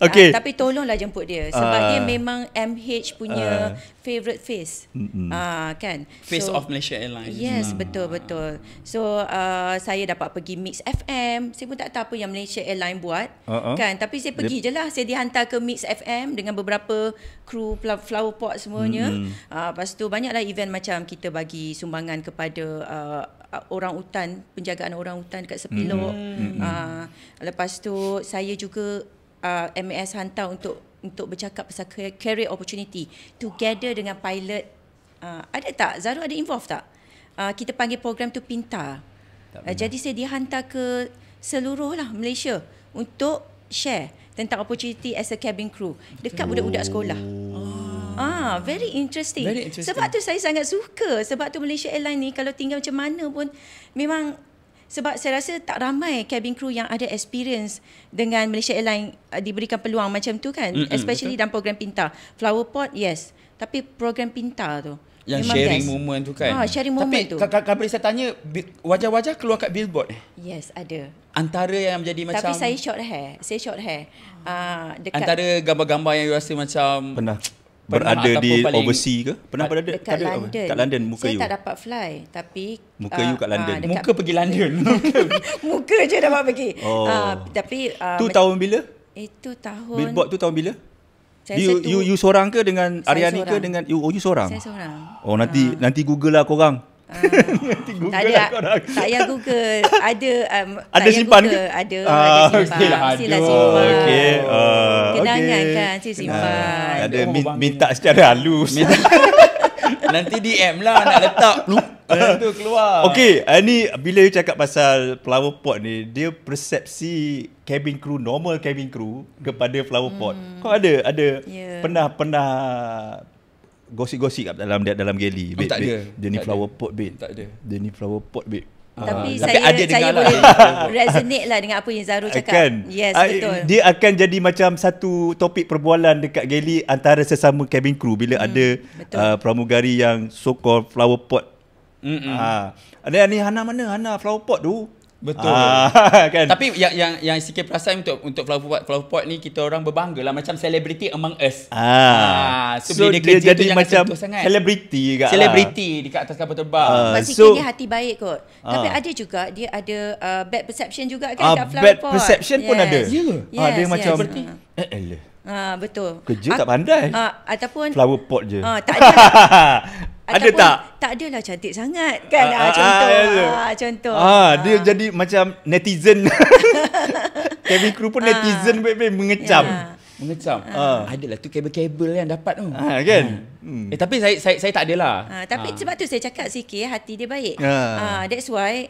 Ah, okay. Uh, tapi tolonglah jemput dia sebab uh, dia memang MH punya uh, ah. favorite face. Ah uh, kan. Face so, of Malaysia Airlines. Yes, hmm. betul betul. So uh, saya dapat pergi Mix FM. Saya pun tak tahu apa yang Malaysia Airlines buat. Uh-huh. Kan, tapi saya pergi je lah Saya dihantar ke Mix FM dengan beberapa kru flower pot semuanya. Ah hmm. uh, tu banyaklah event macam kita bagi sumbangan kepada uh, orang hutan penjagaan orang hutan dekat sepilok mm-hmm. uh, lepas tu saya juga uh, MAS hantar untuk untuk bercakap pasal career opportunity together dengan pilot uh, ada tak Zaru ada involved tak uh, kita panggil program tu pintar uh, jadi saya dihantar ke seluruh lah Malaysia untuk share tentang opportunity as a cabin crew dekat oh. budak-budak sekolah oh. Ah, very interesting. very interesting. Sebab tu saya sangat suka. Sebab tu Malaysia Airlines ni kalau tinggal macam mana pun memang sebab saya rasa tak ramai cabin crew yang ada experience dengan Malaysia Airlines uh, diberikan peluang macam tu kan mm-hmm, especially betul. dalam program pintar flower pot yes tapi program pintar tu yang sharing best. moment tu kan ha, sharing moment tapi, tu tapi kalau boleh saya tanya wajah-wajah keluar kat billboard yes ada antara yang menjadi macam tapi saya short hair saya short hair uh, dekat antara gambar-gambar yang you rasa macam pernah berada di overseas ke? Pernah berada dekat ada, London. Apa? Kat London muka Saya you. tak dapat fly tapi muka uh, you kat ah, London. Uh, muka pergi London. muka je dapat pergi. Oh. Uh, tapi uh, tu tahun bila? Itu tahun Billboard tu tahun bila? Saya you, you, you, seorang ke dengan Ariani ke dengan you, oh, you seorang? Saya seorang. Oh nanti uh. nanti Google lah kau korang. Ah. Nanti Google tak ada, lah Tak payah Google. Ada, um, ada simpan Google. ke? Ada. Uh, ada simpan. Okay, Sila simpan. Okay. Uh, ah, Kenangan okay. kan. si simpan. Uh, ada minta secara halus. Nanti DM lah nak letak. Lu. Eh, tu keluar. Okay. Uh, ni bila you cakap pasal flower pot ni. Dia persepsi cabin crew. Normal cabin crew. Kepada flower pot. Hmm. Kau ada? Ada. Pernah-pernah. Ya gosip-gosip kat dalam dalam galley oh, babe, oh, tak dia ni flower pot babe tak ada dia ni flower pot babe ah. tapi uh, saya, ada saya boleh lah. resonate lah dengan apa yang Zaru cakap. Akan, yes, I, betul. Dia akan jadi macam satu topik perbualan dekat Gelly antara sesama cabin crew bila hmm, ada uh, pramugari yang so-called flower pot. Ha. Ada ni Hana mana? Hana flower pot tu. Betul. Ah, kan. Tapi yang yang yang SK perasan untuk untuk flower pot flower pot ni kita orang berbangga lah macam celebrity among us. Ah. ah so, so dia, dia jadi macam celebrity juga. Lah. Celebrity lah. dekat atas kapal terbang. Ah, so, dia hati baik kot. Tapi ah. ada juga dia ada uh, bad perception juga kan ah, dekat flower bad perception yes. pun ada. Ya. Yes. Ah, dia yes. macam yes. Eh, eh, eh. Ah, betul. Kerja tak ah, pandai. Ah, ataupun flower pot je. Ah, tak ada. Ataupun ada tak? Tak adalah cantik sangat kan ah, ah, ah contoh. Ah, ah, contoh. Ah, ah, dia jadi macam netizen. Kevin Crew pun ah. netizen baik-baik mengecam. Ya. Mengecam. Ah. ah. Ah. Adalah tu kabel-kabel yang dapat tu. Ah, kan? Ah. Hmm. Eh, tapi saya, saya, saya tak adalah. Ah, tapi ah. sebab tu saya cakap sikit hati dia baik. Ah. Ah, that's why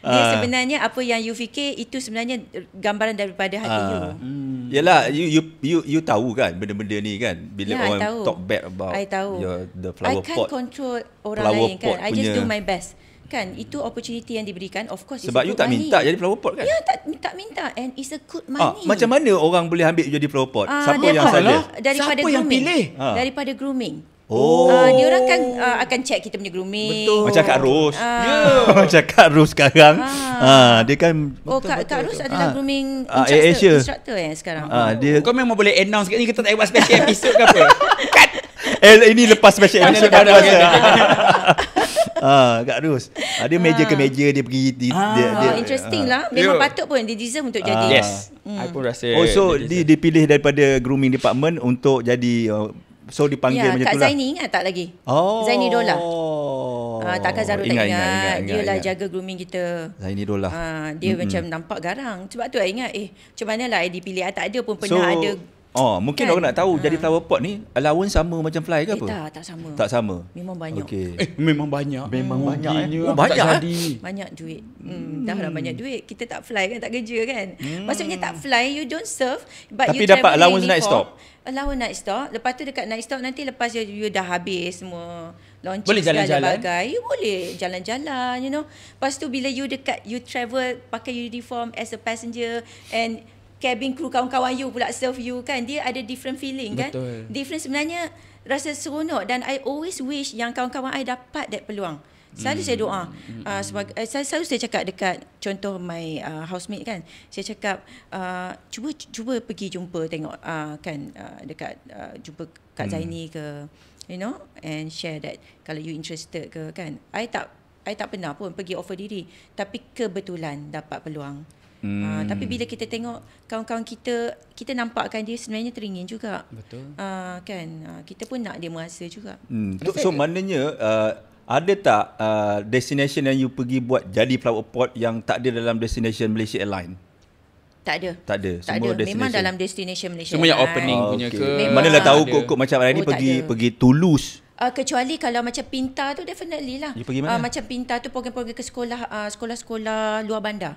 uh, sebenarnya apa yang you fikir itu sebenarnya gambaran daripada hati uh, you. Hmm. Yalah you you you you tahu kan benda-benda ni kan bila yeah, orang tahu. talk bad about I tahu. your the flower kan. pot. I can't control orang lain kan. I just do my best. Kan itu opportunity yang diberikan of course sebab you tak money. minta jadi flower pot kan. Ya yeah, tak tak minta and it's a good ah, money. Ah, macam mana orang boleh ambil jadi flower pot? Uh, siapa yang saja? Siapa yang pilih? Ha. Daripada grooming. Oh. Uh, dia orang kan uh, akan check kita punya grooming. Betul. Macam Kak Ros. Uh. Ah. Yeah. Macam Kak Ros sekarang. Ha. Uh. Uh, dia kan oh, betul, Kak, betul, Kak Ros adalah uh. grooming uh, instructor, eh, instructor eh sekarang. Ha, uh, oh. Kau memang boleh announce kat ni kita tak buat special episode ke apa? Cut. Eh, ini lepas special episode kan. Ah, Kak Ros. Uh, dia meja uh. ke meja dia pergi dia, uh. dia, dia, interesting uh. lah. Memang yeah. patut pun dia deserve untuk uh. jadi. Yes. Mm. I rasa. Oh, so dia, dipilih daripada grooming department untuk jadi uh, So dipanggil ya, macam itulah. Ya, Kak lah? Zaini ingat tak lagi? Oh. Zaini Dola. Oh. Ah, uh, takkan Zaru tak ingat. ingat, dia lah jaga grooming kita. Zaini Dola. Uh, dia mm-hmm. macam nampak garang. Sebab tu saya ingat, eh, macam manalah ID pilih. Saya ah, tak ada pun pernah so, ada. Oh, mungkin kan? orang nak tahu ha. jadi flower pot ni allowance sama macam fly ke eh, apa? Tak, tak sama. Tak sama. Memang banyak. Okay. Eh, memang banyak. Memang hmm. banyak. Eh. Oh, banyak. Eh? Jadi. Banyak duit. Hmm, hmm. Dah lah banyak duit. Kita tak fly kan, tak kerja kan. Hmm. Maksudnya tak fly, you don't serve. But Tapi you dapat allowance night stop lawa night stock lepas tu dekat night stock nanti lepas you, you dah habis semua launching boleh jalan-jalan bagai, you boleh jalan-jalan you know lepas tu bila you dekat you travel pakai uniform as a passenger and cabin crew kawan-kawan you pula serve you kan dia ada different feeling kan Betul. different sebenarnya rasa seronok dan I always wish yang kawan-kawan I dapat that peluang Selalu hmm. saya doa hmm. uh, ah, sebagai uh, eh, saya selalu saya cakap dekat contoh my uh, housemate kan. Saya cakap uh, cuba cuba pergi jumpa tengok uh, kan uh, dekat uh, jumpa Kak hmm. Zaini ke you know and share that kalau you interested ke kan. I tak I tak pernah pun pergi offer diri tapi kebetulan dapat peluang. Hmm. Uh, tapi bila kita tengok kawan-kawan kita kita nampakkan dia sebenarnya teringin juga. Betul. Uh, kan uh, kita pun nak dia merasa juga. Hmm. So, so maknanya uh, ada tak uh, destination yang you pergi buat jadi flower pot yang tak ada dalam destination Malaysia Airline? Tak ada. Tak ada. Semua tak ada. Memang dalam destination Malaysia. Semua yang opening oh, punya ke? Memang Manalah tahu kok-kok macam hari oh, ni pergi ada. pergi Toulouse. Uh, kecuali kalau macam pinta tu definitely lah. Uh, macam pinta tu program-program ke sekolah uh, sekolah-sekolah luar bandar.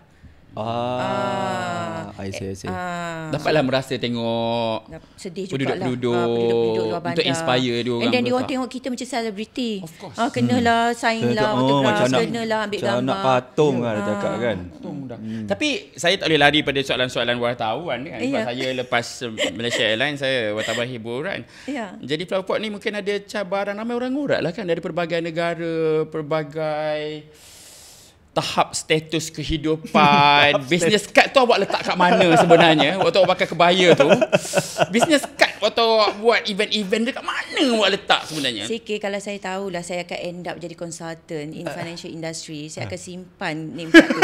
Ah, ah, I see, I see. Ah. Dapatlah merasa tengok sedih juga lah. Ah, penduduk-penduduk ha, Untuk inspire dia orang. And then dia orang tengok kita macam selebriti. Of Ha, kenalah hmm. sign lah. Oh, macam nak, kenalah ambil macam gambar. Nak patung yeah. lah dia cakap kan. Patung Hmm. Tapi saya tak boleh lari pada soalan-soalan wartawan kan. Sebab saya lepas Malaysia Airlines, saya wartawan hiburan. Yeah. Jadi Flowerpot ni mungkin ada cabaran ramai orang urat lah kan. Dari pelbagai negara, pelbagai tahap status kehidupan business card tu awak letak kat mana sebenarnya waktu awak pakai kebaya tu business card waktu awak buat event-event dekat mana awak letak sebenarnya CK kalau saya tahu lah, saya akan end up jadi consultant in financial industry saya akan simpan name card tu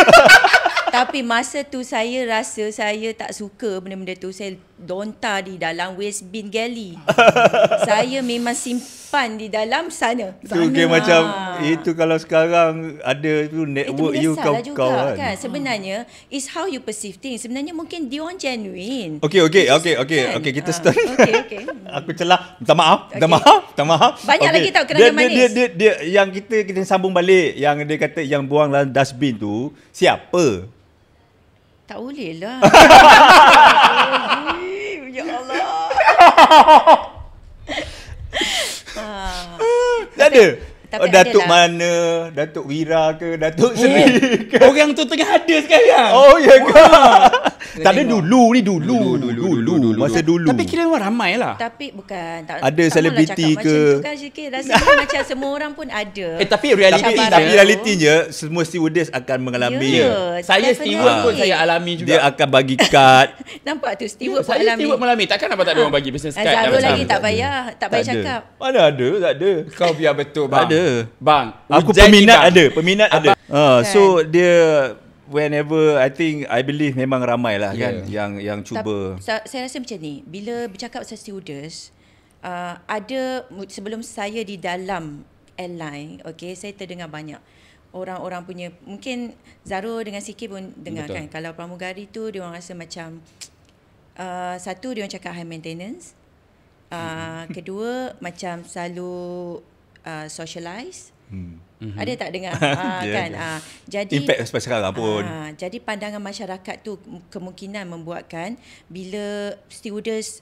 tapi masa tu saya rasa saya tak suka benda-benda tu saya donta di dalam waste bin galley. saya memang simpan di dalam sana. Itu sana. Okay, macam ah. itu kalau sekarang ada tu network itu you kau lah juga, kau kan. kan. Sebenarnya is how you perceive things. Sebenarnya mungkin dia genuine. Okay, okay, okay, okay, okay, kita ha. start. Okay, okay. Hmm. Aku celah. Minta maaf, minta okay. maaf, minta maaf. Banyak okay. lagi tau kerana dia, manis. Dia, dia, dia, dia, yang kita kita sambung balik yang dia kata yang buang dalam dustbin tu siapa? Tak boleh lah. ya Allah. ha. Tak ada. Tapi oh, Datuk adalah. mana? Datuk Wira ke? Datuk eh, Seri eh, ke? Orang tu tengah ada sekarang. Oh ya yeah, ke? Tak ada dulu ni dulu. Dulu, dulu, dulu, Masa dulu. Tapi kira orang ramai lah. Tapi bukan. Tak, ada selebriti lah ke? Macam tu kan Rasa macam semua orang pun ada. Eh tapi reality Tapi, realitinya semua stewardess akan mengalami. Yeah, saya steward pun saya alami juga. Dia akan bagi kad. Nampak tu steward pun alami. Saya steward alami, Takkan apa tak ada orang bagi business card. Zalo lagi tak payah. Tak payah cakap. Mana ada. Tak ada. Kau biar betul bang. Ada. Bang. Aku peminat ada. Peminat ada. Ha, so kan. dia whenever I think I believe memang ramai lah kan yeah. kan yang yang cuba. Tapi, saya rasa macam ni, bila bercakap pasal stewardess, uh, ada sebelum saya di dalam airline, okay, saya terdengar banyak orang-orang punya mungkin Zaro dengan Siki pun dengar Betul. kan kalau pramugari tu dia orang rasa macam uh, satu dia orang cakap high maintenance uh, hmm. kedua macam selalu uh, socialize hmm. Mm-hmm. Ada tak dengar? ha, kan? Ha, jadi impact sekarang lah pun. Ha, jadi pandangan masyarakat tu kemungkinan membuatkan bila students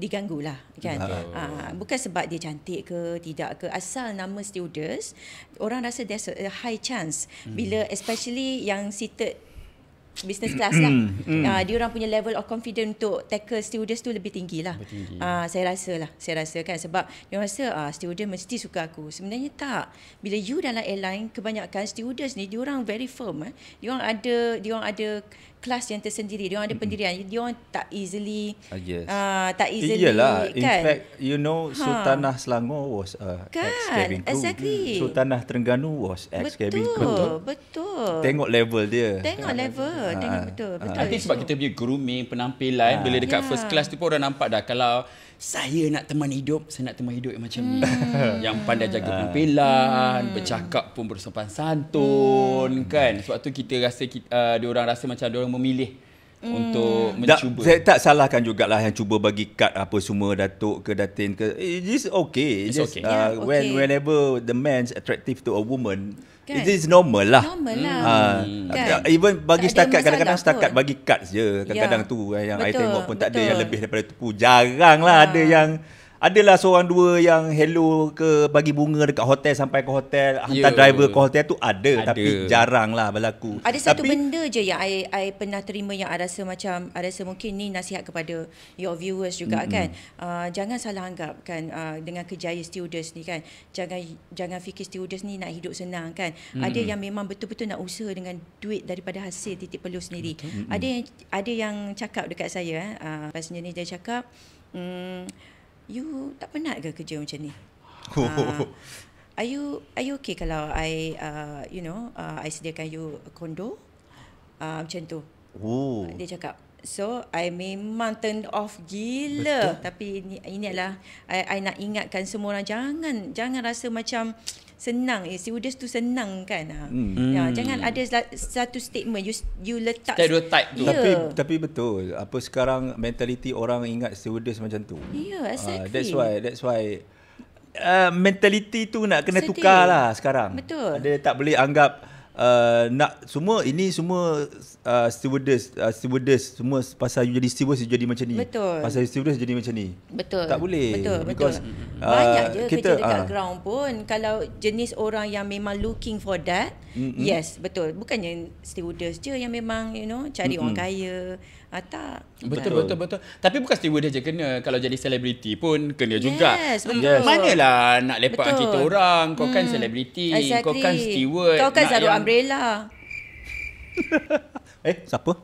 diganggu lah kan oh. ha, bukan sebab dia cantik ke tidak ke asal nama students. orang rasa there's a high chance hmm. bila especially yang seated business class lah. Mm. Mm. Mm. Ah uh, dia orang punya level of confidence untuk tackle students tu lebih tinggi lah. Ah uh, saya rasa lah, saya rasa kan sebab dia rasa ah uh, student mesti suka aku. Sebenarnya tak. Bila you dalam airline kebanyakan students ni dia orang very firm eh. Dia orang ada dia orang ada kelas yang tersendiri dia orang ada pendirian dia orang tak easily ah, yes. uh, tak eh, easily Iyalah. in kan? fact you know ha. sultanah ha. selangor was a uh, kan? ex cabin crew exactly. Mm. sultanah terengganu was ex cabin crew betul betul tengok level dia tengok level ha. tengok ah, betul betul, ha. betul. I think sebab kita punya grooming penampilan ha. bila dekat yeah. first ya. class tu pun orang nampak dah kalau saya nak teman hidup, saya nak teman hidup yang macam hmm. ni. yang pandai jaga penampilan, hmm. bercakap pun bersopan santun hmm. kan. Sebab tu kita rasa uh, dia orang rasa macam dia orang memilih hmm. untuk mencuba. Da, saya tak salahkan jugalah yang cuba bagi kad apa semua datuk ke datin ke. It's okay. It's, It's okay. Just, uh, yeah, okay. when whenever the man's attractive to a woman, kan? It is normal lah. Normal lah. Hmm. Ah, hmm. Kan? Even bagi tak setakat, kadang-kadang setakat pun. bagi cards je. Kadang-kadang ya. tu eh, yang betul, I tengok pun tak betul. ada yang lebih daripada tu. Jarang lah ha. ada yang adalah seorang dua yang hello ke bagi bunga dekat hotel sampai ke hotel hantar ya. driver ke hotel tu ada, ada. tapi jarang lah berlaku ada tapi, satu benda je yang I, I pernah terima yang I rasa macam I rasa mungkin ni nasihat kepada your viewers juga mm-hmm. kan uh, jangan salah anggap kan uh, dengan kejayaan stewardess ni kan jangan jangan fikir stewardess ni nak hidup senang kan mm-hmm. ada yang memang betul-betul nak usaha dengan duit daripada hasil titik perlu sendiri mm-hmm. ada yang ada yang cakap dekat saya eh uh, ah, passenger ni dia cakap mm, you tak penat ke kerja macam ni? Oh. Uh, are you are you okay kalau I uh, you know, uh, I sediakan you a condo? Uh, macam tu. Oh. Dia cakap So I memang turn off gila Betul. tapi ini, ini adalah I, I nak ingatkan semua orang jangan jangan rasa macam senang eh stewardess tu senang kan ah hmm. ya hmm. jangan ada satu statement you you letak stereotype tu yeah. tapi tapi betul apa sekarang mentaliti orang ingat stewardess macam tu yeah ya, exactly uh, that's why that's why uh, mentality tu nak kena Sedih. tukarlah sekarang betul Ada tak boleh anggap uh, nak semua ini semua uh, stewardess uh, stewardess semua pasal you jadi stewardess you jadi macam ni. Betul. Pasal stewardess jadi macam ni. Betul. Tak boleh. Betul. Because betul. Uh, banyak je kita, kerja dekat uh, ground pun kalau jenis orang yang memang looking for that, mm-mm. yes, betul. Bukannya stewardess je yang memang you know cari mm-mm. orang kaya. Ah, tak. Betul, betul, betul, betul. Tapi bukan steward dia je kena. Kalau jadi selebriti pun kena yes, juga. Betul. Yes, Manalah nak lepak betul. kita orang. Kau kan hmm. kan selebriti. Kau kan steward. Kau kan Zaru yang... Umbrella. Eh, siapa?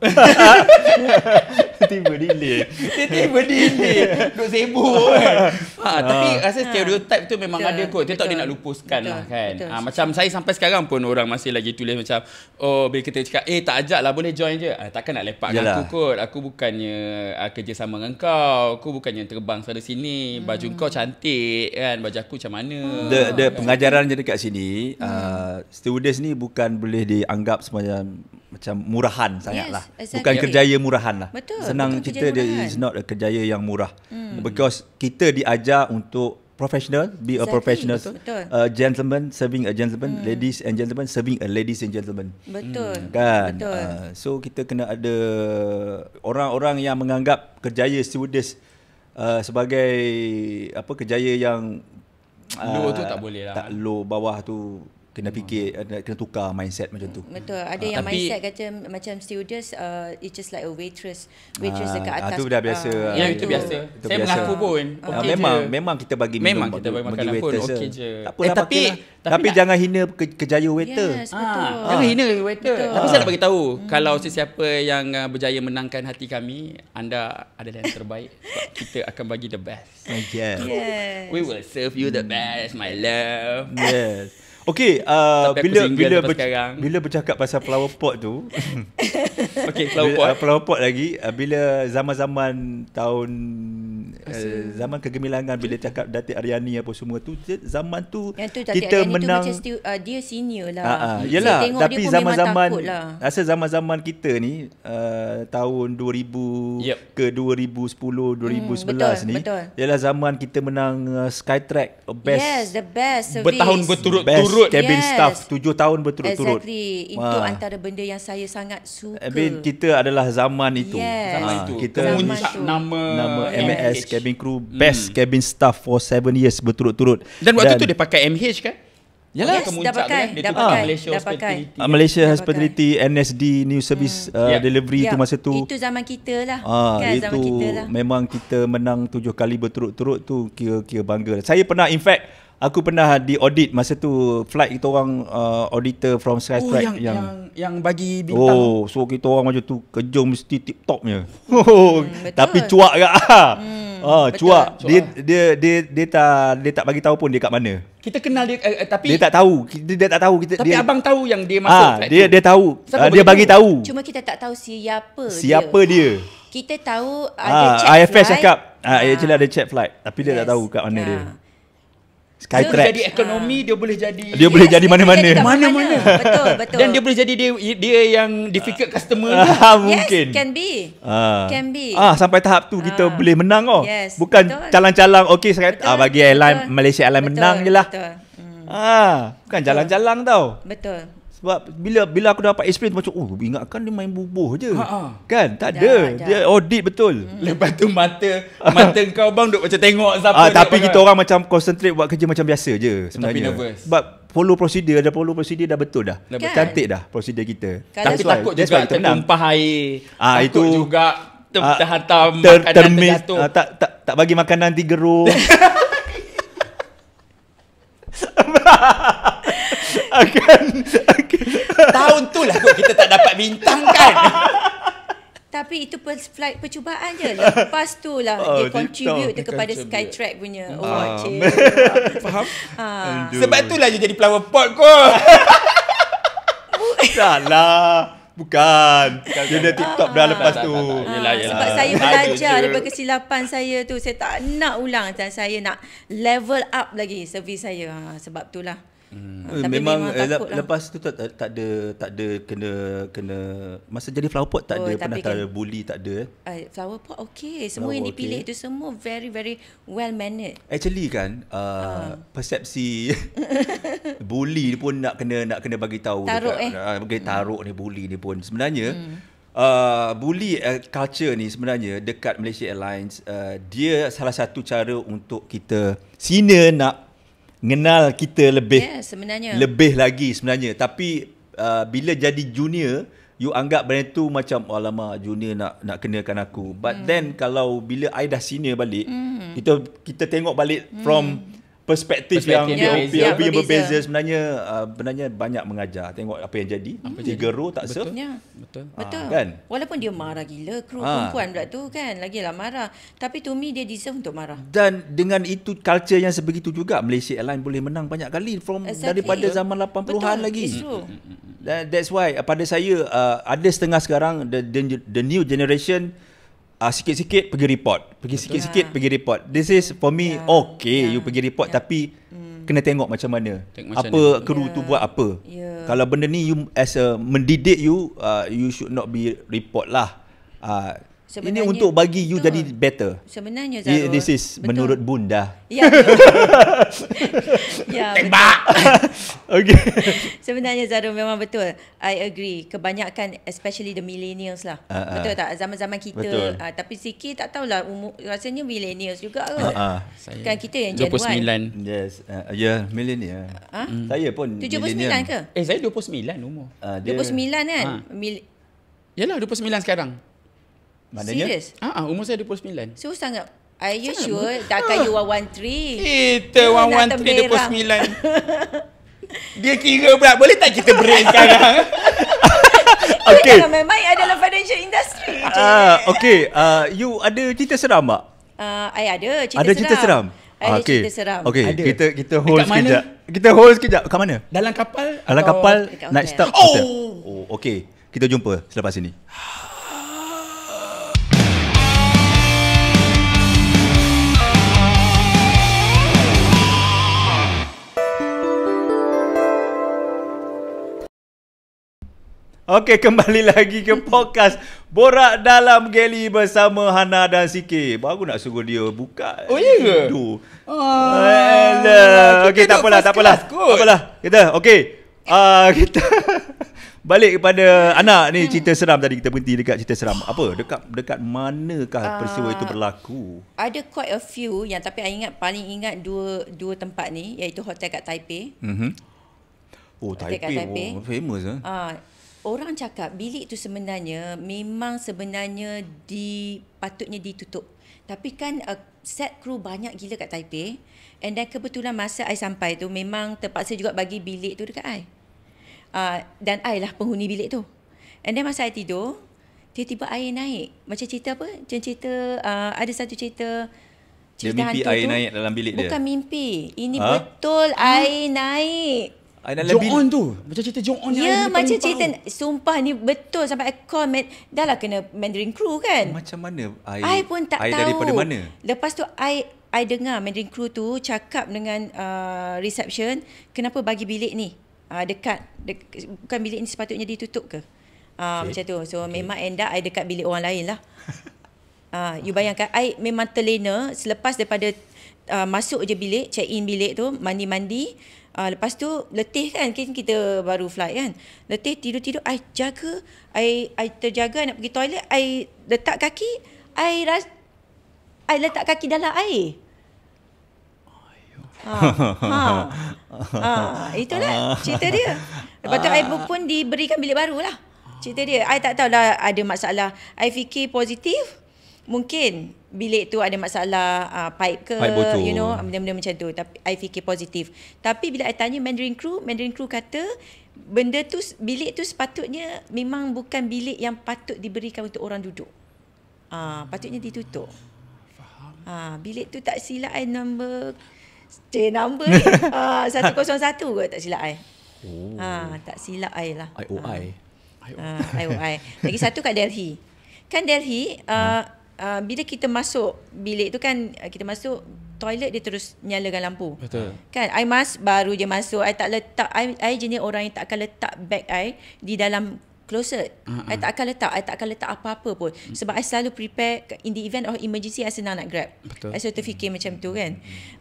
tiba delay. Dia tiba delay. Duk sibuk kan. Ha, tapi ha. rasa stereotip tu memang betul, ada kot. Dia betul, dia nak lupuskan lah betul, lah kan. Betul, ha, macam saya sampai sekarang pun orang masih lagi tulis macam Oh, bila kita cakap, eh tak ajak lah boleh join je. Ha, takkan nak lepak dengan aku kot. Aku bukannya uh, kerjasama dengan kau. Aku bukannya terbang sana sini. Baju hmm. kau cantik kan. Baju aku macam mana. Hmm. The, the kan? pengajaran je dekat sini. Hmm. Uh, stewardess ni bukan boleh dianggap semacam macam murahan sangatlah yes, exactly. bukan kerjaya murahan lah betul, senang betul cerita dia is not a kerjaya yang murah hmm. because kita diajar untuk professional be exactly. a professional a gentleman serving a gentleman hmm. ladies and gentlemen serving a ladies and gentlemen betul hmm, kan betul. Uh, so kita kena ada orang-orang yang menganggap kerjaya stewardess uh, sebagai apa kerjaya yang uh, low tu ah, tak boleh lah tak low bawah tu kena hmm. fikir hmm. kena tukar mindset macam tu betul ada uh, yang tapi, mindset kata macam students, uh, it's just like a waitress waitress uh, dekat ah, atas itu dah biasa uh, ya itu, biasa itu saya mengaku pun okay uh, memang je. memang kita bagi eh, minum memang kita bagi, bagi makanan okey je tak apalah, eh, tapi, lah. tapi tapi tak. jangan hina ke, kejaya waiter yes, Ah, jangan hina waiter betul. tapi ah. saya nak bagi tahu hmm. kalau sesiapa yang uh, berjaya menangkan hati kami anda adalah yang terbaik kita akan bagi the best yes. yes we will serve you the best my love yes Okey, uh, Tapi bila bila ber, bila bercakap pasal flower pot tu. Okey, flower pot. Uh, flower pot lagi uh, bila zaman-zaman tahun uh, zaman kegemilangan bila cakap Datuk Aryani apa semua tu zaman tu, Yang tu kita Aryani menang tu macam uh, dia senior lah. Uh, uh, yelah, tengok tapi zaman-zaman lah. rasa zaman-zaman kita ni uh, tahun 2000 yep. ke 2010 2011 hmm, betul, ni betul. ialah zaman kita menang uh, Skytrack uh, best. Yes, the best. Service. Bertahun berturut-turut berturut cabin yes. staff 7 tahun berturut-turut exactly itu ha. antara benda yang saya sangat suka I mean, kita adalah zaman itu yes. zaman ha. itu kita puncak nama nama MS MH. cabin crew hmm. best hmm. cabin staff for 7 years berturut-turut dan waktu dan, tu dia pakai MH kan Yalah, yes, kan? dah pakai, tu, dah, dah pakai, dah pakai. Uh, Malaysia dah Hospitality, ah, pakai. NSD, New Service hmm. uh, yeah. Delivery yeah. tu ya. masa tu. Itu zaman kita lah. Uh, kan, itu zaman kita lah. memang kita menang tujuh kali berturut-turut tu kira-kira bangga. Saya pernah, in fact, aku pernah di audit masa tu flight kita orang uh, auditor from Skytrack oh, yang, yang yang yang bagi bintang. Oh, so kita orang macam tu kejung mesti tip topnya. Hmm, oh, Tapi cuak gak. Ah, oh, cuak. cuak. Dia, dia dia dia tak dia tak bagi tahu pun dia kat mana. Kita kenal dia eh, eh tapi dia tak tahu. Dia, dia tak tahu kita Tapi dia, abang tahu yang dia masuk. Ah, dia tu. dia tahu. Uh, dia bagi tahu. tahu. Cuma kita tak tahu siapa dia. Siapa dia? dia. kita tahu ada ah, check IFS flight. IFS cakap. Ah, ah. ada check flight tapi yes. dia tak tahu kat mana ah. dia. Sky dia boleh jadi ekonomi uh. dia boleh jadi dia, dia boleh jadi mana-mana mana-mana betul betul dan dia boleh jadi dia dia yang difficult customer uh. Ah, dia mungkin yes, can be uh. can be ah uh, sampai tahap tu kita ah. boleh menang oh yes, bukan betul. calang-calang okey sekali uh, bagi airline betul. Malaysia airline betul. menang lah. betul. Hmm. ah hmm. uh, bukan betul. calang tau betul sebab bila bila aku dapat experience macam oh ingatkan dia main bubuh je. Ha, ha. Kan? Tak ada. Dia audit betul. Hmm. Lepas tu mata mata kau bang duk macam tengok siapa. Ah, tapi kita kan? orang macam concentrate buat kerja macam biasa je sebenarnya. Tapi nervous. Sebab follow prosedur ada follow prosedur dah betul dah. Kan? Cantik dah prosedur kita. Tapi why, takut juga tertumpah air. Ha, takut itu, juga ter, ha, terhantam ter, ter, makanan ter, ah, tak, tak, tak bagi makanan digeruk. Ha, akan, akan tahun tu lah kot kita tak dapat bintang kan tapi itu per flight percubaan je lepas tu lah oh, dia contribute kepada Skytrack punya oh, um. faham ha. sebab tu lah dia jadi pelawa pot kot salah Bukan. Bukan. Dia dah TikTok dah ah. lepas tu. Ah, sebab saya belajar daripada kesilapan saya tu. Saya tak nak ulang saya nak level up lagi servis saya. Sebab tu lah. Hmm. Tapi memang, memang eh, lep, lah. lepas tu tak, tak tak ada tak ada kena kena masa jadi flower pot tak oh, ada pernah tak kan ada bully tak ada eh uh, flower pot okey semua flower yang dipilih okay. tu semua very very well managed actually kan uh, uh. persepsi bully ni pun nak kena nak kena bagi tahu taruk dekat, eh ah, bagi hmm. taruk hmm. ni bully ni pun sebenarnya hmm. uh, bully uh, culture ni sebenarnya dekat Malaysia Airlines uh, dia salah satu cara untuk kita senior nak Kenal kita lebih yeah, sebenarnya lebih lagi sebenarnya tapi uh, bila jadi junior you anggap benda tu macam alama junior nak nak kenalkan aku but mm. then kalau bila I dah senior balik mm. kita kita tengok balik mm. from perspektif, perspektif yang POP yang, yang berbeza sebenarnya uh, sebenarnya banyak mengajar tengok apa yang jadi apa hmm. jadi tak betul surf. Ya. betul ha. Ah, ah, betul kan? kan walaupun dia marah gila kru ha. perempuan pula tu kan lagilah marah tapi to me dia deserve untuk marah dan dengan itu culture yang sebegitu juga Malaysia Airlines boleh menang banyak kali from exactly. daripada zaman 80-an lagi betul that's why uh, pada saya uh, ada setengah sekarang the, the, the new generation uh, sikit-sikit pergi report. Pergi sikit-sikit yeah. pergi report. This is for me yeah. okay yeah. you pergi report yeah. tapi mm. kena tengok macam mana. Tengok macam apa ni. kru yeah. tu ya. buat apa. Yeah. Kalau benda ni you as a mendidik you uh, you should not be report lah. Uh, Sebenarnya, ini untuk bagi you betul. jadi better. Sebenarnya Zarul. Yeah, this is betul. menurut bunda. Ya. ya Tembak. okay. Sebenarnya Zarul memang betul. I agree. Kebanyakan especially the millennials lah. Uh, betul tak? Zaman-zaman kita. Betul. Uh, tapi Siki tak tahulah. Umur, rasanya millennials juga kot. Uh, uh, kan kita yang 29. Gen 29. Yes. Uh, ya, yeah, millennial. Uh, Saya pun 79 millennial. 79 ke? Eh, saya 29 umur. Uh, dia, 29 kan? Uh. Mil- Yalah, 29 sekarang. Maknanya? Serius? Ah, ah umur saya 29. Susah so, sangat. Are you sure? Takkan you 113? Itu 113 29. Dia kira pula. Boleh tak kita break sekarang? okay. Kalau memang ada adalah financial industry. Uh, okay. Uh, you ada cerita seram tak? Uh, I ada cerita Ada cerita seram? seram. Ada okay. cerita seram. Okay, ada. kita kita hold Dekat sekejap. Mana? Kita hold sekejap. Kat mana? Dalam kapal. Dalam kapal, night stop. Oh. oh, okay. Kita jumpa selepas ini. Oh. Okey, kembali lagi ke podcast Borak Dalam Geli bersama Hana dan Siki. Baru nak suruh dia buka. Oh, iya ke? Tu. Okey, ah, tak apalah, tak apalah. Tak apalah. Kita, okey. Uh, kita balik kepada anak ni hmm. cerita seram tadi kita berhenti dekat cerita seram. Apa? Dekat dekat manakah ah. peristiwa itu berlaku? Ada quite a few yang tapi saya ingat paling ingat dua dua tempat ni iaitu hotel kat Taipei. Mhm. Uh-huh. Oh, Taipei. Taipei. Oh, famous eh? ah. Eh? Uh, orang cakap bilik tu sebenarnya memang sebenarnya di patutnya ditutup. Tapi kan uh, set crew banyak gila kat Taipei and then kebetulan masa I sampai tu memang terpaksa juga bagi bilik tu dekat I. Uh, dan I lah penghuni bilik tu. And then masa I tidur, tiba-tiba air naik. Macam cerita apa? Macam cerita uh, ada satu cerita cerita dia mimpi air tu. naik dalam bilik bukan dia. Bukan mimpi. Ini ha? betul air naik. Dalam Jong tu. Macam cerita Jong On Ya, macam cerita sumpah ni betul sampai I man, dah lah kena Mandarin crew kan. Macam mana? I, Ay pun tak I tahu. daripada mana? Lepas tu I ay dengar Mandarin crew tu cakap dengan uh, reception, kenapa bagi bilik ni? Uh, dekat de- bukan bilik ni sepatutnya ditutup ke? uh, ah, okay. macam tu. So okay. memang end up I dekat bilik orang lain lah. Ah, uh, you bayangkan I memang terlena selepas daripada uh, masuk je bilik, check in bilik tu, mandi-mandi, Uh, lepas tu letih kan? kan kita baru flight kan. Letih tidur-tidur I jaga, I, I terjaga nak pergi toilet, I letak kaki, I ras letak kaki dalam air. Ha. Ha. ha. Itulah cerita dia. Lepas tu ibu pun diberikan bilik baru lah. Cerita dia. I tak tahulah ada masalah. I fikir positif mungkin bilik tu ada masalah uh, pipe ke pipe you know benda-benda macam tu tapi I fikir positif tapi bila I tanya Mandarin crew Mandarin crew kata benda tu bilik tu sepatutnya memang bukan bilik yang patut diberikan untuk orang duduk ah uh, patutnya ditutup faham uh, bilik tu tak silap I number stay number ni uh, ah, 101 kot tak silap I ha, oh. uh, tak silap I lah I uh, I. lagi satu kat Delhi kan Delhi uh, Ah, bila kita masuk bilik tu kan ah, kita masuk toilet dia terus nyalakan lampu. Betul. Kan? I mas baru je masuk. I tak letak I, I jenis orang yang tak akan letak bag I di dalam closet. Uh-huh. Ah, I tak akan letak I tak akan letak apa-apa pun sebab uh I selalu prepare in the event of emergency I senang nak grab. Betul. I selalu terfikir uh-huh. macam tu kan.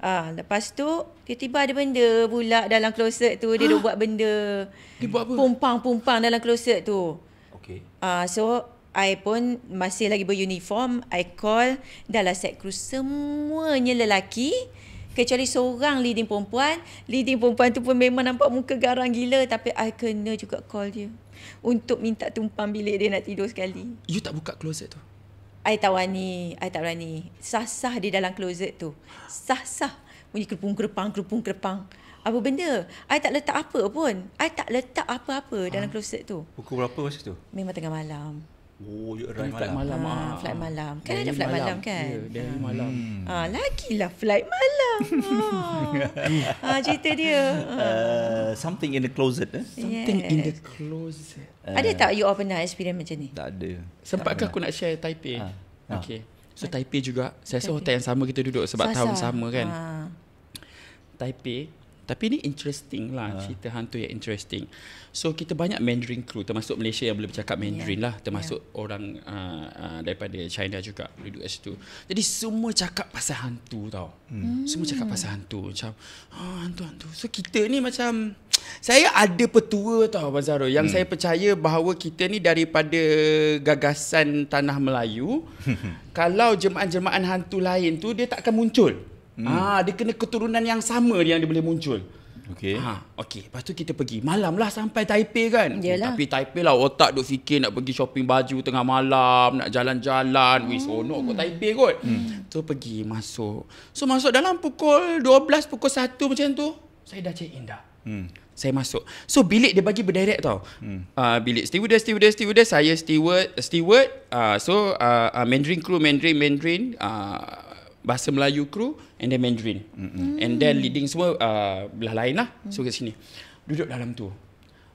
Uh, lepas tu tiba-tiba ada benda pula dalam closet tu dia huh? dah buat benda. Dia buat Pumpang-pumpang dalam closet tu. Okay. Uh, so I pun masih lagi beruniform, I call dalam set kru semuanya lelaki kecuali seorang leading perempuan. Leading perempuan tu pun memang nampak muka garang gila tapi I kena juga call dia untuk minta tumpang bilik dia nak tidur sekali. You tak buka closet tu? I tak berani, I tak berani. Sah-sah di dalam closet tu. Sah-sah bunyi kerupung kerupang kerupung kerupang. Apa benda? I tak letak apa pun. I tak letak apa-apa dalam ha? closet tu. Pukul berapa masa tu? Memang tengah malam. Oh, you arrive flight malam. malam. Ah, ah, flight ah. malam. Kan ada flight malam, kan? Ya, dari hmm. malam. Hmm. Ha, lagilah flight malam. Ha. ha, cerita dia. Ha. Uh, something in the closet. Eh? Something yes. in the closet. Uh, ada tak you all pernah experience macam ni? Tak ada. Sempatkah aku nak share Taipei? Ha. Okay. So, Taipei juga. Saya rasa hotel yang sama kita duduk sebab Sasa. tahun sama kan. Ha. Taipei, tapi ni interesting lah uh. cerita hantu yang interesting. So kita banyak Mandarin crew termasuk Malaysia yang boleh bercakap Mandarin yeah. lah termasuk yeah. orang uh, uh, daripada China juga duduk kat situ. Jadi semua cakap pasal hantu tau. Hmm. Semua cakap pasal hantu macam oh, hantu hantu. So kita ni macam saya ada petua tau Abang yang hmm. saya percaya bahawa kita ni daripada gagasan tanah Melayu kalau jemaah-jemaah hantu lain tu dia tak akan muncul. Hmm. Ah, dia kena keturunan yang sama yang dia boleh muncul. Okey. Ha, okey. Lepas tu kita pergi. Malam lah sampai Taipei kan. Yalah. Tapi Taipei lah otak duk fikir nak pergi shopping baju tengah malam, nak jalan-jalan. Hmm. Wih, seronok kot Taipei kot. Hmm. So pergi masuk. So masuk dalam pukul 12, pukul 1 macam tu. Saya dah check in dah. Hmm. Saya masuk. So bilik dia bagi berderet tau. Hmm. Uh, bilik steward, steward, steward. Saya steward. steward. Uh, so uh, uh, Mandarin crew, Mandarin, Mandarin. Uh, bahasa Melayu kru and then Mandarin. Mm-hmm. And then leading semua uh, belah lain lah. Mm. So kat sini. Duduk dalam tu.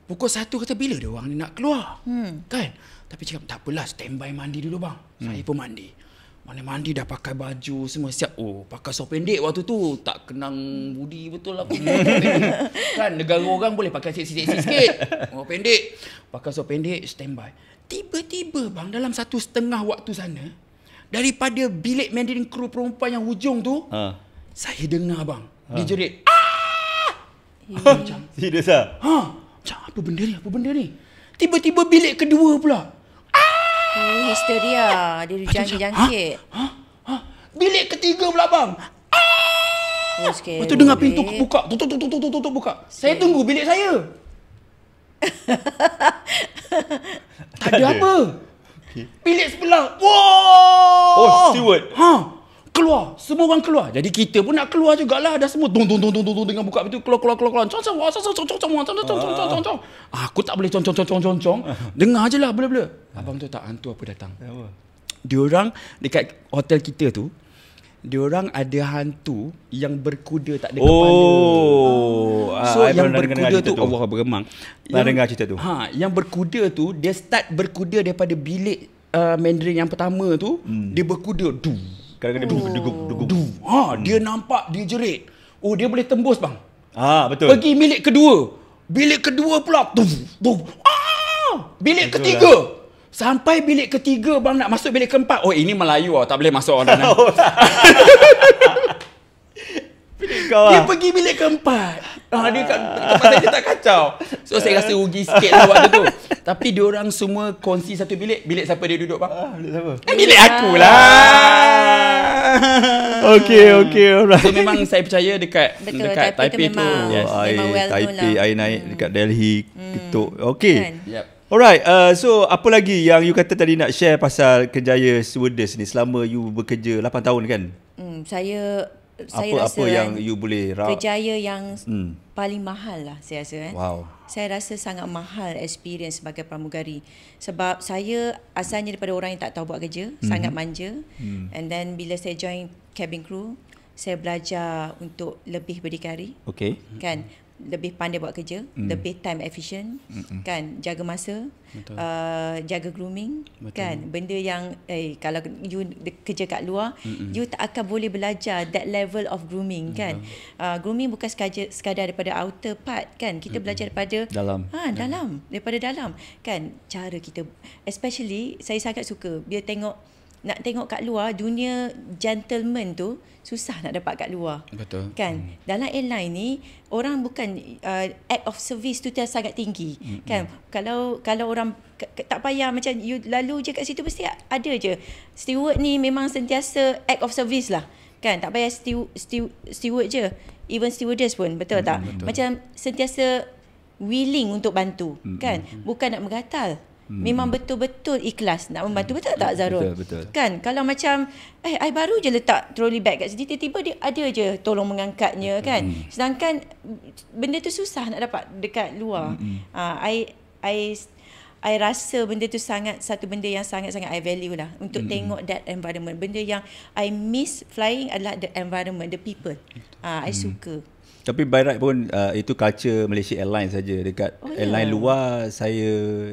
Pukul satu kata bila dia orang ni nak keluar. Mm. Kan? Tapi cakap tak apalah standby mandi dulu bang. Mm. Saya pun mandi. Mana mandi dah pakai baju semua siap. Oh pakai sop pendek waktu tu. Tak kenang budi betul lah. kan negara orang boleh pakai sik-sik sikit. Oh pendek. Pakai sop pendek standby. Tiba-tiba bang dalam satu setengah waktu sana daripada bilik mandarin crew perempuan yang hujung tu ha. saya dengar bang ha. dia jerit ah, ah! macam serius ah ha macam apa benda ni apa benda ni tiba-tiba bilik kedua pula ah oh, histeria dia rujang jangkit ha? ha ha bilik ketiga pula bang ah oh, Lepas dengar pintu buka tutup tutup tutup tutup, tutup buka scary. saya tunggu bilik saya tak ada apa Bilik sebelah. Wow. Oh, steward. Ha. Keluar. Semua orang keluar. Jadi kita pun nak keluar jugalah. Dah semua dong dong dong dong dong dengan buka pintu keluar keluar keluar keluar. Cong cong cong cong cong cong cong cong cong cong cong cong. Aku tak boleh cong cong cong cong cong cong. Dengar ajalah bela-bela. Abang tu tak hantu apa datang. Apa? Diorang dekat hotel kita tu diorang ada hantu yang berkuda tak ada oh, kepala. Oh, ah. Ah, so, yang berkuda tu, tu Allah bergemang. Tak dengar cerita tu. Ha, yang berkuda tu dia start berkuda daripada bilik uh, Mandarin yang pertama tu, hmm. dia berkuda du. Kadang-kadang oh. dia berkuda dugu du. Ha, hmm. dia nampak dia jerit. Oh, dia boleh tembus bang. Ha, betul. Pergi bilik kedua. Bilik kedua pula. Du, du. Ah! Bilik betul ketiga. Lah. Sampai bilik ketiga bang nak masuk bilik keempat. Oh ini Melayu oh tak boleh masuk orang dalam. Oh. dia lah. pergi bilik keempat. Ah, dia kat ah. tempat saya tak kacau. So saya rasa rugi sikit lah waktu tu. Tapi dia orang semua kongsi satu bilik. Bilik siapa dia duduk bang? Ah, bilik siapa? Eh, bilik aku lah. Ah. okay, okay. Alright. So memang saya percaya dekat Betul, dekat Taipei, tu. Memang, yes. Air, memang well Taipei, lah. air naik hmm. dekat Delhi. Hmm. Ketuk. Okay. Kan? Yep. Alright, uh, so apa lagi yang you kata tadi nak share pasal kerjaya stewardess ni selama you bekerja 8 tahun kan? Hmm, saya saya rasa apa yang kan, you boleh kerjaya yang hmm. paling mahal lah saya rasa kan. Wow. Saya rasa sangat mahal experience sebagai pramugari sebab saya asalnya daripada orang yang tak tahu buat kerja, hmm sangat manja. Mm. And then bila saya join cabin crew, saya belajar untuk lebih berdikari. Okay. Kan? lebih pandai buat kerja, mm. lebih time efficient, Mm-mm. kan? Jaga masa, uh, jaga grooming, Betul. kan? Benda yang eh, kalau you kerja kat luar, Mm-mm. you tak akan boleh belajar that level of grooming, Mm-mm. kan? Uh, grooming bukan sekadar, sekadar daripada outer part, kan? Kita Mm-mm. belajar daripada dalam, ha, dalam, daripada dalam, kan? Cara kita, especially saya sangat suka dia tengok nak tengok kat luar dunia gentleman tu susah nak dapat kat luar betul kan hmm. dalam airline ni orang bukan uh, act of service tu dia sangat tinggi hmm. kan hmm. kalau kalau orang tak payah macam you lalu je kat situ mesti ada je steward ni memang sentiasa act of service lah kan tak payah stew, stew, steward je even stewardess pun betul hmm. tak betul. macam sentiasa willing untuk bantu hmm. kan hmm. hmm. bukan nak mengatal hmm. memang betul-betul ikhlas nak membantu betul tak Zarul betul, betul. kan kalau macam eh I baru je letak trolley bag kat sini tiba-tiba dia ada je tolong mengangkatnya betul. Hmm. kan hmm. sedangkan benda tu susah nak dapat dekat luar hmm. uh, I I I rasa benda tu sangat satu benda yang sangat-sangat I value lah untuk mm-hmm. tengok that environment. Benda yang I miss flying adalah the environment, the people. Ah, uh, I mm. suka. Tapi by right pun uh, itu culture Malaysia Airlines saja dekat oh, ya. airline luar saya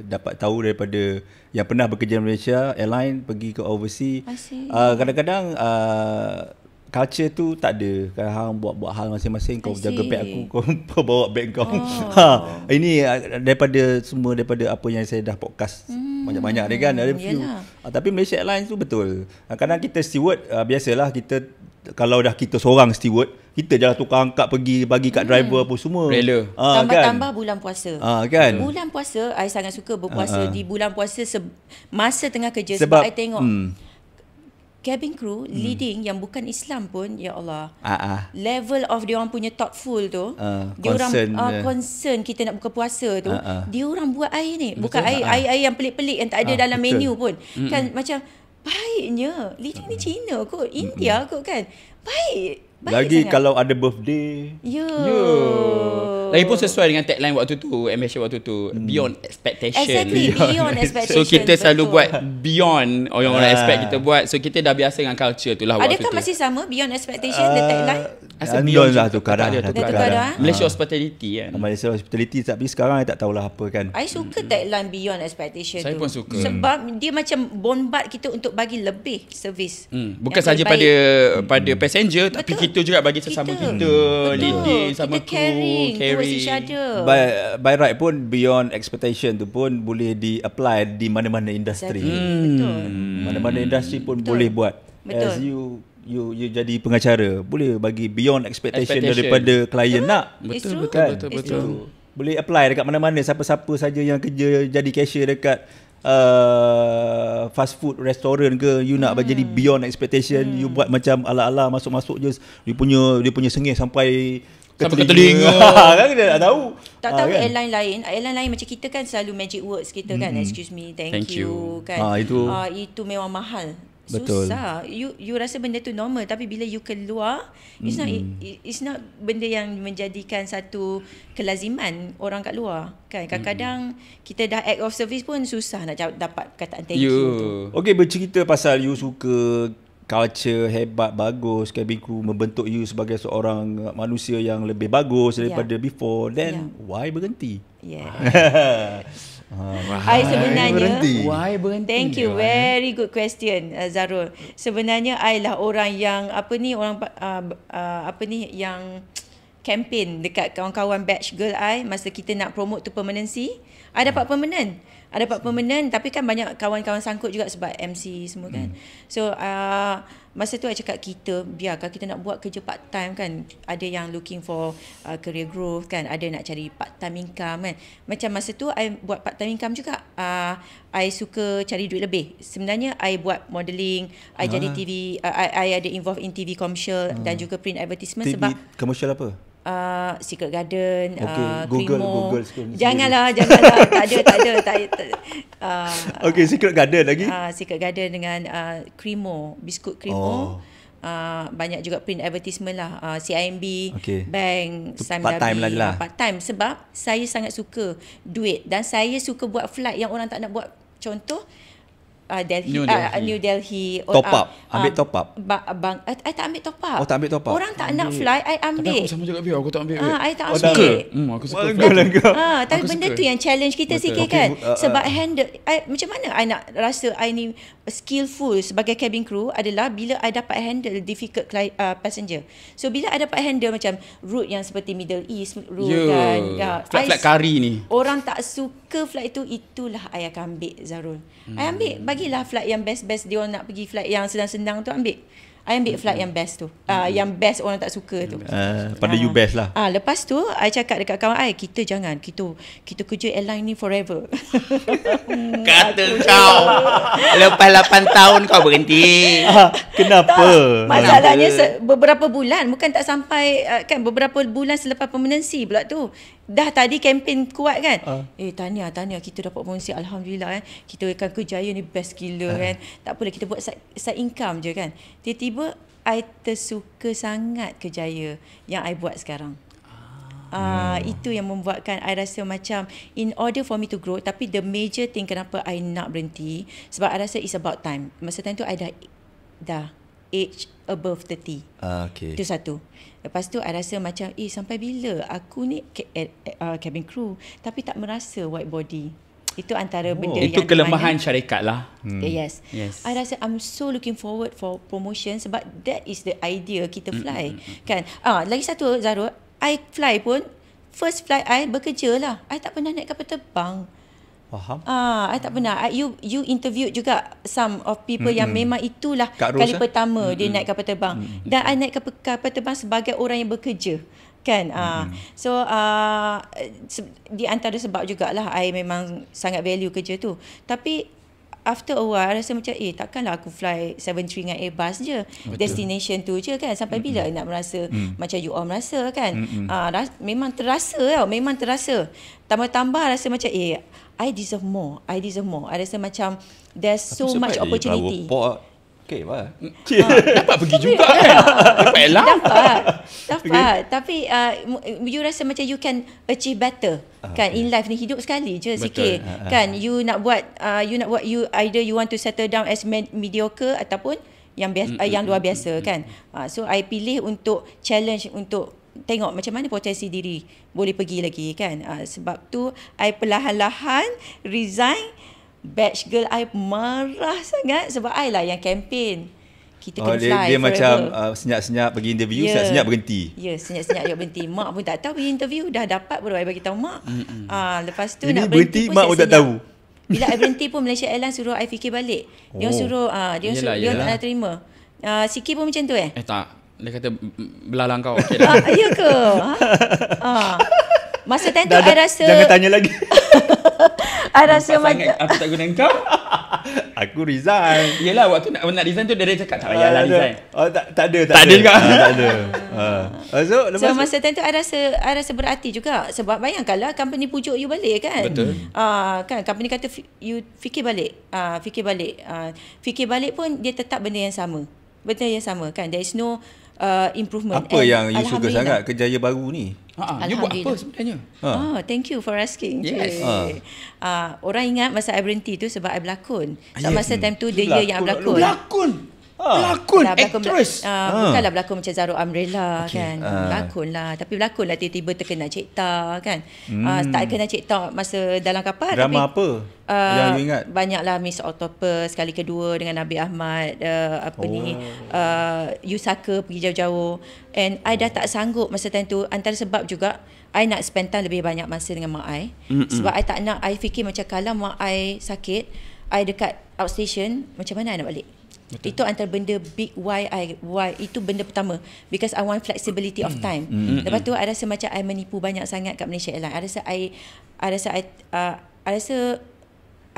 dapat tahu daripada yang pernah bekerja di Malaysia airline pergi ke overseas uh, kadang-kadang uh, culture tu tak ada kadang hang buat-buat hal masing-masing kau jaga beg aku kau bawa beg kau oh. ha ini uh, daripada semua daripada apa yang saya dah podcast hmm. banyak-banyak dia kan ada few uh, tapi Malaysia Airlines tu betul uh, kadang kita steward uh, biasalah kita kalau dah kita seorang steward kita jelah tukar angkat pergi bagi kat hmm. driver hmm. apa semua. Rela. Ah, kan? Tambah-tambah ah, kan? bulan puasa. Ha, kan? Bulan puasa, saya sangat suka berpuasa ha, ha. di bulan puasa se- masa tengah kerja. Sebab saya tengok hmm. cabin crew hmm. leading yang bukan Islam pun, ya Allah. Ha, ha. Level of dia orang punya thoughtful tu. Ha, orang concern. Uh, concern kita nak buka puasa tu. Ha, ha. Dia orang buat air ni. Bukan betul, air, ha. yang pelik-pelik yang tak ada ha, dalam betul. menu pun. Mm-mm. Kan macam... Baiknya Lidah ni hmm. Cina kot hmm, India hmm. kot kan Baik Baik Lagi sangat. kalau ada birthday. Yo. Lagi pun sesuai dengan tagline waktu tu, ambition waktu tu, hmm. beyond expectation. Exactly, beyond, beyond expectation. So kita selalu buat beyond orang yang orang ah. expect kita buat. So kita dah biasa dengan culture tu lah waktu Adakah tu. Adakah masih sama beyond expectation uh. the ah, tagline? Asa beyond lah tu kadang dah tukar dah. Eh? Malaysia hospitality kan. Ah, Malaysia hospitality tapi sekarang saya tak tahulah apa kan. I suka hmm. tagline beyond expectation saya tu. Saya pun suka. Sebab hmm. dia macam bombard kita untuk bagi lebih servis. Hmm. Bukan saja pada pada hmm. passenger tapi kita juga bagi sesama kita, kita hmm. leading sama kita caring, crew caring by, by right pun beyond expectation tu pun boleh di apply di mana-mana industri hmm. betul hmm. mana-mana industri pun betul. boleh buat betul. as you you you jadi pengacara boleh bagi beyond expectation, expectation. daripada klien nak betul betul, kan? betul betul betul boleh apply dekat mana-mana siapa-siapa saja yang kerja jadi cashier dekat uh, fast food restoran ke you nak mm. jadi beyond expectation mm. you buat macam ala-ala masuk-masuk je dia punya dia punya sengih sampai Sampai ke telinga Kan kita tak tahu Tak ah, tahu ha, kan? airline lain Airline lain macam kita kan Selalu magic words kita kan mm-hmm. Excuse me Thank, thank you, you. Kan? Ha, itu. Ha, itu memang mahal Betul. Susah. You you rasa benda tu normal tapi bila you keluar it's mm-hmm. not it's not benda yang menjadikan satu kelaziman orang kat luar. Kan kadang-kadang mm kita dah act of service pun susah nak dapat perkataan thank you. you tu. Okay bercerita pasal you suka culture hebat bagus cabin crew membentuk you sebagai seorang manusia yang lebih bagus ya. daripada yeah. before then yeah. why berhenti? Yeah. Uh, I sebenarnya berhenti. why berhenti? Thank you, why? very good question, uh, Zarul. Sebenarnya I lah orang yang apa ni orang uh, uh, apa ni yang campaign dekat kawan-kawan batch girl I masa kita nak promote tu permanency. I dapat uh. permanent. I dapat permanent tapi kan banyak kawan-kawan sangkut juga sebab MC semua kan. Mm. So uh, masa tu saya cakap kita biar kalau kita nak buat kerja part time kan ada yang looking for uh, career growth kan ada nak cari part time income kan macam masa tu saya buat part time income juga uh, I suka cari duit lebih sebenarnya saya buat modelling saya ah. jadi TV uh, ada involved in TV commercial ah. dan juga print advertisement TV sebab commercial apa? uh, Secret Garden okay. uh, Google, Krimo. Google Janganlah, janganlah Tak ada, tak ada tak, tak, uh, Okay, Secret Garden lagi uh, Secret Garden dengan uh, Krimo Biskut Krimo oh. Uh, banyak juga print advertisement lah uh, CIMB okay. Bank Sam Part time lah, lah Part time Sebab saya sangat suka Duit Dan saya suka buat flight Yang orang tak nak buat Contoh uh, Delhi, New Delhi. Uh, oh, New Delhi or, top up. Uh, ambil top up. Ba- bang, I, eh, I, tak ambil top up. Oh, tak ambil top up. Orang tak ambil. nak fly, I ambil. Tapi aku sama juga biar Aku tak ambil. Ah, uh, I tak oh, ambil. Hmm, aku suka. Aku suka. Ha, tapi aku benda suka. tu yang challenge kita sikit okay, kan. Uh, uh. Sebab handle, I, macam mana I nak rasa I ni skillful sebagai cabin crew adalah bila I dapat handle difficult client, uh, passenger. So, bila I dapat handle macam route yang seperti Middle East, route yeah. kan. Yeah. Flight-flight kari ni. Orang tak suka flight tu, itulah I akan ambil, Zarul. Hmm. I ambil hmm. bagi bagilah flight yang best-best dia orang nak pergi flight yang senang-senang tu ambil. I ambil hmm. flight hmm yang best tu. Mm-hmm. Uh, yang best orang tak suka tu. Uh, pada uh. you ah. best lah. Ah uh, lepas tu I cakap dekat kawan I kita jangan kita kita kerja airline ni forever. Kata kau. lepas 8 tahun kau berhenti. Uh, kenapa? Tak, masalahnya kenapa? beberapa bulan bukan tak sampai uh, kan beberapa bulan selepas permanency pula tu dah tadi kempen kuat kan uh. eh tanya tanya kita dapat bonus alhamdulillah kan kita akan kejayaan ni best gila uh. kan tak apalah kita buat side, side income je kan tiba-tiba I tersuka sangat kejaya yang I buat sekarang uh, hmm. Itu yang membuatkan I rasa macam In order for me to grow Tapi the major thing Kenapa I nak berhenti Sebab I rasa It's about time Masa time tu I dah Dah Age above 30 uh, okay. Itu satu Lepas tu I rasa macam eh sampai bila aku ni eh, eh, uh, cabin crew tapi tak merasa white body. Itu antara oh, benda itu yang Itu kelemahan mana. syarikat lah. Hmm. Yes. yes. I rasa I'm so looking forward for promotion sebab that is the idea kita hmm, fly. Mm-hmm. Kan? Ah, lagi satu Zarul, I fly pun first fly I bekerja lah. I tak pernah naik kapal terbang. Faham? Ah, uh, I tak pernah. I, you you interviewed juga some of people mm-hmm. yang memang itulah Kak kali ya? pertama mm-hmm. dia naik kapal terbang. Mm-hmm. Dan I naik kapal, kapal terbang sebagai orang yang bekerja kan ah uh, mm-hmm. so uh, di antara sebab jugalah I memang sangat value kerja tu tapi after a while I rasa macam eh takkanlah aku fly 73 dengan Airbus je Betul. destination tu je kan sampai bila mm-hmm. nak merasa mm-hmm. macam you all merasa kan mm-hmm. uh, ras- memang terasa tau memang terasa tambah-tambah rasa macam eh I deserve more. I deserve more. I rasa macam there's so Tapi much opportunity. Okay, wah. Ha. pergi juga kan? Dapat elah. Dapat. Dapat. Okay. Tapi uh, you rasa macam you can achieve better. Uh, kan, okay. in life ni hidup sekali je Betul. sikit. Uh, ah, ah. kan, you nak buat, uh, you nak buat, you either you want to settle down as mediocre ataupun yang biasa, mm, uh, yang mm, luar mm, biasa mm, mm. kan. Mm, uh, so, I pilih untuk challenge untuk tengok macam mana potensi diri boleh pergi lagi kan uh, sebab tu I perlahan-lahan resign batch girl I marah sangat sebab I lah yang campaign kita oh, dia, dia macam uh, senyap-senyap pergi interview yeah. senyap-senyap berhenti ya yeah, senyap-senyap dia berhenti mak pun tak tahu pergi interview dah dapat baru I bagi tahu mak uh, lepas tu Ini nak berhenti, berhenti mak pun tak tahu bila I berhenti pun Malaysia Airlines suruh I fikir balik oh. dia suruh uh, dia yelah, suruh yelah. dia nak terima uh, Siki pun macam tu eh? Eh tak, dia kata belalang kau. Okay, lah. ah, ya ke? Ha? ah. Masa time tu rasa Jangan tanya lagi I rasa macam Aku tak guna kau Aku resign Yelah waktu nak, nak resign tu Dia dah cakap tak payah lah ah, resign oh, tak, tak ada Tak, ada Tak ada, ah, tak ada. ha. So, so masa time tu I rasa I rasa berarti juga Sebab bayangkanlah Company pujuk you balik kan Betul Ah Kan company kata You fikir balik ah Fikir balik ah Fikir balik pun Dia tetap benda yang sama Benda yang sama kan There is no uh, improvement. Apa And yang you suka sangat kejayaan baru ni? Ha, ha buat apa sebenarnya? Ha. Oh, thank you for asking. Yes. Ha. Uh, orang ingat masa I berhenti tu sebab I berlakon. So, ah, masa time tu dia year yang I Berlakon? Pelakon, ha. lah, actress. Uh, ha. Bukanlah berlakon macam Zaro Amrella okay. kan. Ah. Berlakon lah. Tapi berlakon lah tiba-tiba terkena cipta kan. Hmm. Uh, tak kena cipta masa dalam kapal. Drama tapi, apa uh, yang you ingat? Banyaklah Miss Octopus sekali kedua dengan Nabi Ahmad. Uh, apa oh. ni. Uh, Yusaka pergi jauh-jauh. And I dah tak sanggup masa tentu tu. Antara sebab juga I nak spend time lebih banyak masa dengan mak I. Mm-mm. Sebab I tak nak I fikir macam kalau mak I sakit. I dekat outstation. Macam mana I nak balik? Betul. Itu antara benda big why I why itu benda pertama because I want flexibility of hmm. time. Mm-hmm. Lepas tu ada semacam I menipu banyak sangat kat Malaysia Airlines. ada saya ada saya rasa I uh, I rasa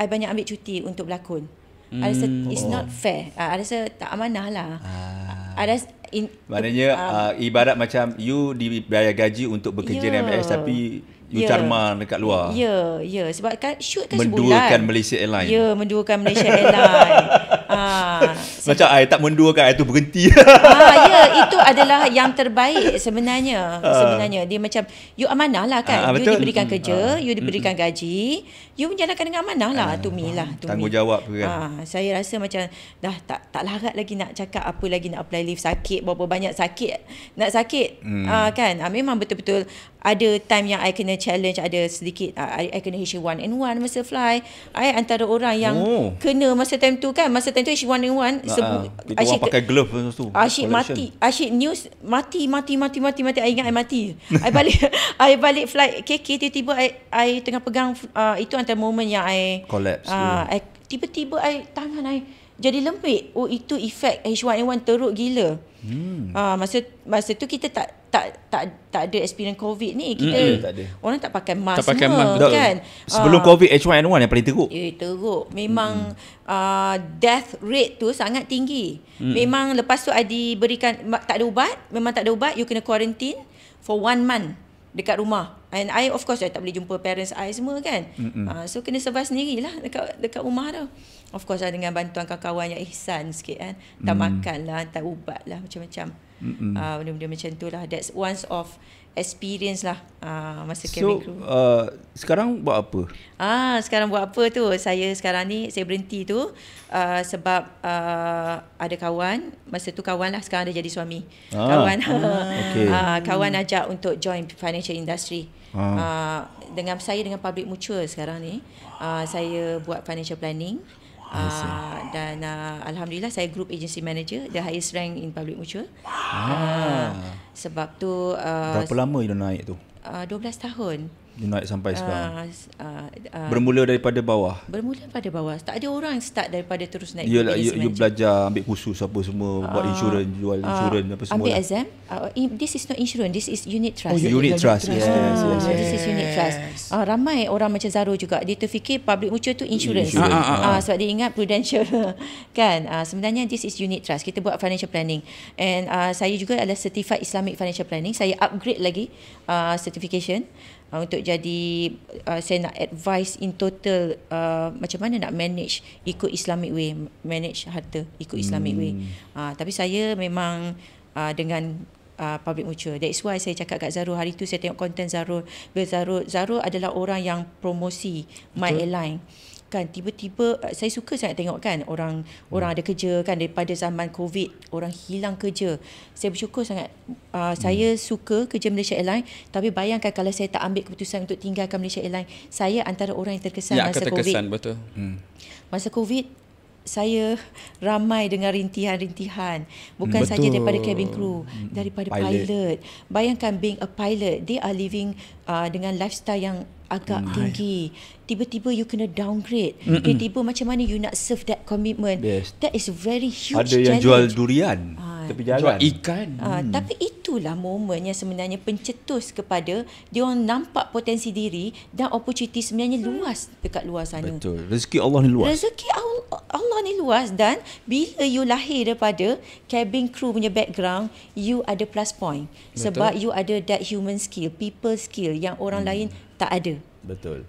I banyak ambil cuti untuk berlakon. Mm. I rasa hmm. it's not oh. fair. Uh, I rasa tak amanah lah. Ah. ada rasa in, Maknanya uh, uh, ibarat macam you dibayar gaji untuk bekerja yeah. dengan MS tapi You ya. charma dekat luar Ya yeah, yeah. Sebab kan shoot kan menduakan sebulan Menduakan Malaysia Airline Ya yeah, menduakan Malaysia Airline ah, Macam saya tak menduakan Saya tu berhenti ah, Ya yeah, itu adalah yang terbaik sebenarnya uh, Sebenarnya Dia macam You amanah lah kan uh, You diberikan kerja uh, You diberikan gaji you menjalankan dengan amanah lah uh, to me lah to tanggungjawab tu kan ha, saya rasa macam dah tak tak larat lagi nak cakap apa lagi nak apply leave sakit berapa banyak sakit nak sakit hmm. uh, kan uh, memang betul-betul ada time yang I kena challenge ada sedikit uh, I, I kena H1N1 one masa fly I antara orang yang oh. kena masa time tu kan masa time tu H1N1 one one, sebu- uh, pakai glove masa tu asyik mati asyik news mati mati mati mati mati I ingat I mati I balik I balik flight KK tiba-tiba I, I tengah pegang uh, itu antara certain moment yang I collapse. Uh, yeah. tiba-tiba I tangan I jadi lembik. Oh itu efek H1N1 teruk gila. Hmm. Uh, masa masa tu kita tak tak tak tak ada experience covid ni kita mm, tak orang tak pakai mask tak pakai mask kan tak. sebelum uh, covid H1N1 yang paling teruk eh teruk memang mm. uh, death rate tu sangat tinggi mm. memang lepas tu I diberikan tak ada ubat memang tak ada ubat you kena quarantine for one month dekat rumah and I of course I tak boleh jumpa parents I semua kan mm-hmm. uh, so kena survive lah dekat dekat rumah tu of course lah dengan bantuan kawan-kawan yang ihsan sikit kan tak mm. makan lah tak ubat lah macam-macam mm-hmm. uh, macam tu lah that's once of experience lah uh, masa cabin so, uh, sekarang buat apa? Ah sekarang buat apa tu? Saya sekarang ni saya berhenti tu uh, sebab uh, ada kawan masa tu kawan lah sekarang dah jadi suami. Ah. Kawan. Ah, okay. uh, kawan ajak untuk join financial industry. Ah. Uh, dengan saya dengan public mutual sekarang ni uh, saya buat financial planning uh, dan uh, alhamdulillah saya group agency manager the highest rank in public mutual ah. uh, sebab tu uh, berapa lama you naik tu uh, 12 tahun you naik sampai sekarang? Uh, uh, uh, bermula daripada bawah? Bermula daripada bawah. Tak ada orang yang start daripada terus naik. Yalah, you, you belajar ambil kursus apa semua, uh, buat insurans, jual insurans uh, apa semua. Ambil lah. exam. Uh, this is not insurance. this is unit trust. Oh, unit, trust. trust. Yes, yes, yes, yes. yes. This is unit trust. Uh, ramai orang macam Zaro juga, dia terfikir public mutual tu insurans. Uh, uh, uh, uh. uh, sebab dia ingat prudential. kan? Uh, sebenarnya this is unit trust. Kita buat financial planning. And uh, saya juga adalah certified Islamic financial planning. Saya upgrade lagi uh, certification uh, untuk jadi uh, saya nak advice in total uh, macam mana nak manage ikut Islamic way manage harta ikut Islamic way uh, tapi saya memang uh, dengan uh, public mutual that's why saya cakap kat Zarul hari tu saya tengok content Zarul Zarul Zarul adalah orang yang promosi my airline kan tiba-tiba eh, saya suka sangat tengok kan orang hmm. orang ada kerja kan daripada zaman covid orang hilang kerja saya bersyukur sangat uh, hmm. saya suka kerja Malaysia Airlines tapi bayangkan kalau saya tak ambil keputusan untuk tinggalkan Malaysia Airlines saya antara orang yang terkesan ya, masa covid terkesan betul hmm. masa covid saya ramai dengan rintihan-rintihan bukan saja daripada cabin crew hmm. daripada pilot. pilot bayangkan being a pilot they are living uh, dengan lifestyle yang agak Mai. tinggi tiba-tiba you kena downgrade Mm-mm. tiba-tiba macam mana you nak serve that commitment yes. that is very huge challenge ada yang challenge. jual durian uh, tepi jalan jual ikan uh, hmm. tapi itulah momen yang sebenarnya pencetus kepada dia orang nampak potensi diri dan opportunity sebenarnya luas dekat luar sana betul rezeki Allah ni luas rezeki Allah ni luas dan bila you lahir daripada cabin crew punya background you ada plus point betul. sebab you ada that human skill people skill yang orang hmm. lain tak ada. Betul.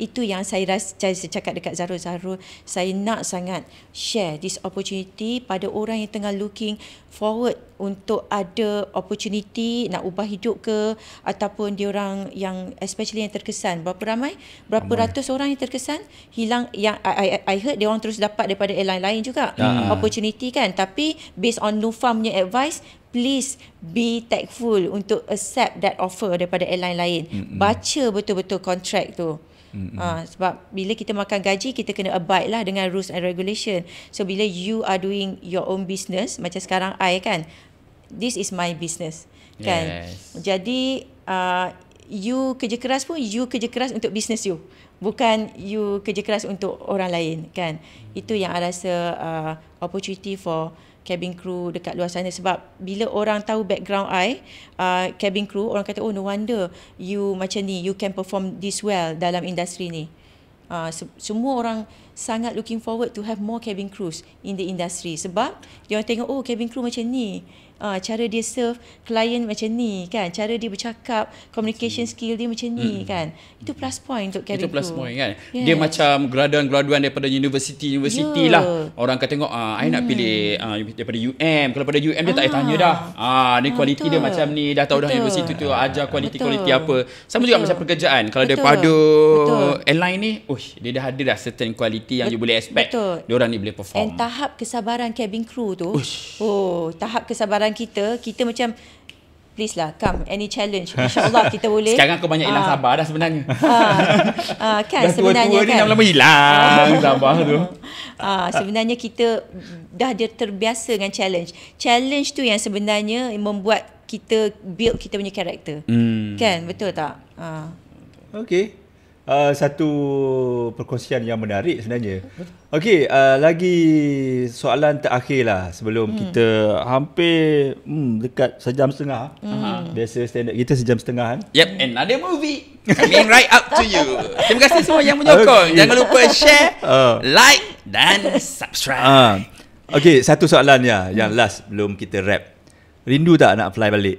Itu yang saya rasa saya cakap dekat Zarul Zarul, saya nak sangat share this opportunity pada orang yang tengah looking forward untuk ada opportunity nak ubah hidup ke ataupun dia orang yang especially yang terkesan. Berapa ramai? Berapa Amal. ratus orang yang terkesan hilang yang I, I, I heard dia orang terus dapat daripada airline lain juga hmm. opportunity kan. Tapi based on Nufa punya advice, please be tactful untuk accept that offer daripada airline lain mm-hmm. baca betul-betul kontrak tu mm-hmm. uh, sebab bila kita makan gaji kita kena abide lah dengan rules and regulation so bila you are doing your own business macam sekarang I kan this is my business kan yes. jadi uh, you kerja keras pun you kerja keras untuk business you bukan you kerja keras untuk orang lain kan itu yang i rasa uh, opportunity for cabin crew dekat luar sana sebab bila orang tahu background I uh, cabin crew orang kata oh no wonder you macam ni you can perform this well dalam industri ni uh, se- semua orang sangat looking forward to have more cabin crews in the industry sebab dia orang tengok oh cabin crew macam ni uh, cara dia serve client macam ni kan cara dia bercakap communication hmm. skill dia macam ni hmm. kan itu plus point untuk career itu plus tu. point kan yes. dia macam graduan-graduan daripada university-university yeah. lah ya. orang akan tengok uh, I nak hmm. pilih uh, daripada UM kalau pada UM dia ah. tak payah tanya dah uh, ni kualiti ah, dia macam ni dah tahu betul. dah university tu ajar kualiti-kualiti apa sama betul. juga macam pekerjaan kalau betul. daripada betul. airline ni oh, dia dah ada dah certain quality yang betul. you boleh expect betul. dia orang ni boleh perform and tahap kesabaran cabin crew tu Uish. oh tahap kesabaran orang kita, kita macam please lah come any challenge insyaallah kita boleh sekarang aku banyak hilang uh, sabar dah sebenarnya uh, uh, kan dah sebenarnya tua-tua kan dah lama-lama hilang sabar tu uh, sebenarnya kita dah dia terbiasa dengan challenge challenge tu yang sebenarnya membuat kita build kita punya karakter hmm. kan betul tak uh. Okay uh, satu perkongsian yang menarik sebenarnya. Okey, uh, lagi soalan terakhir lah sebelum hmm. kita hampir hmm, dekat sejam setengah. Hmm. Biasa standard kita sejam setengah kan. Yep, and another movie coming right up to you. Terima kasih semua yang menyokong. Okay. Jangan lupa share, uh. like dan subscribe. Uh. Okey, satu soalan ya hmm. yang last belum kita wrap. Rindu tak nak fly balik?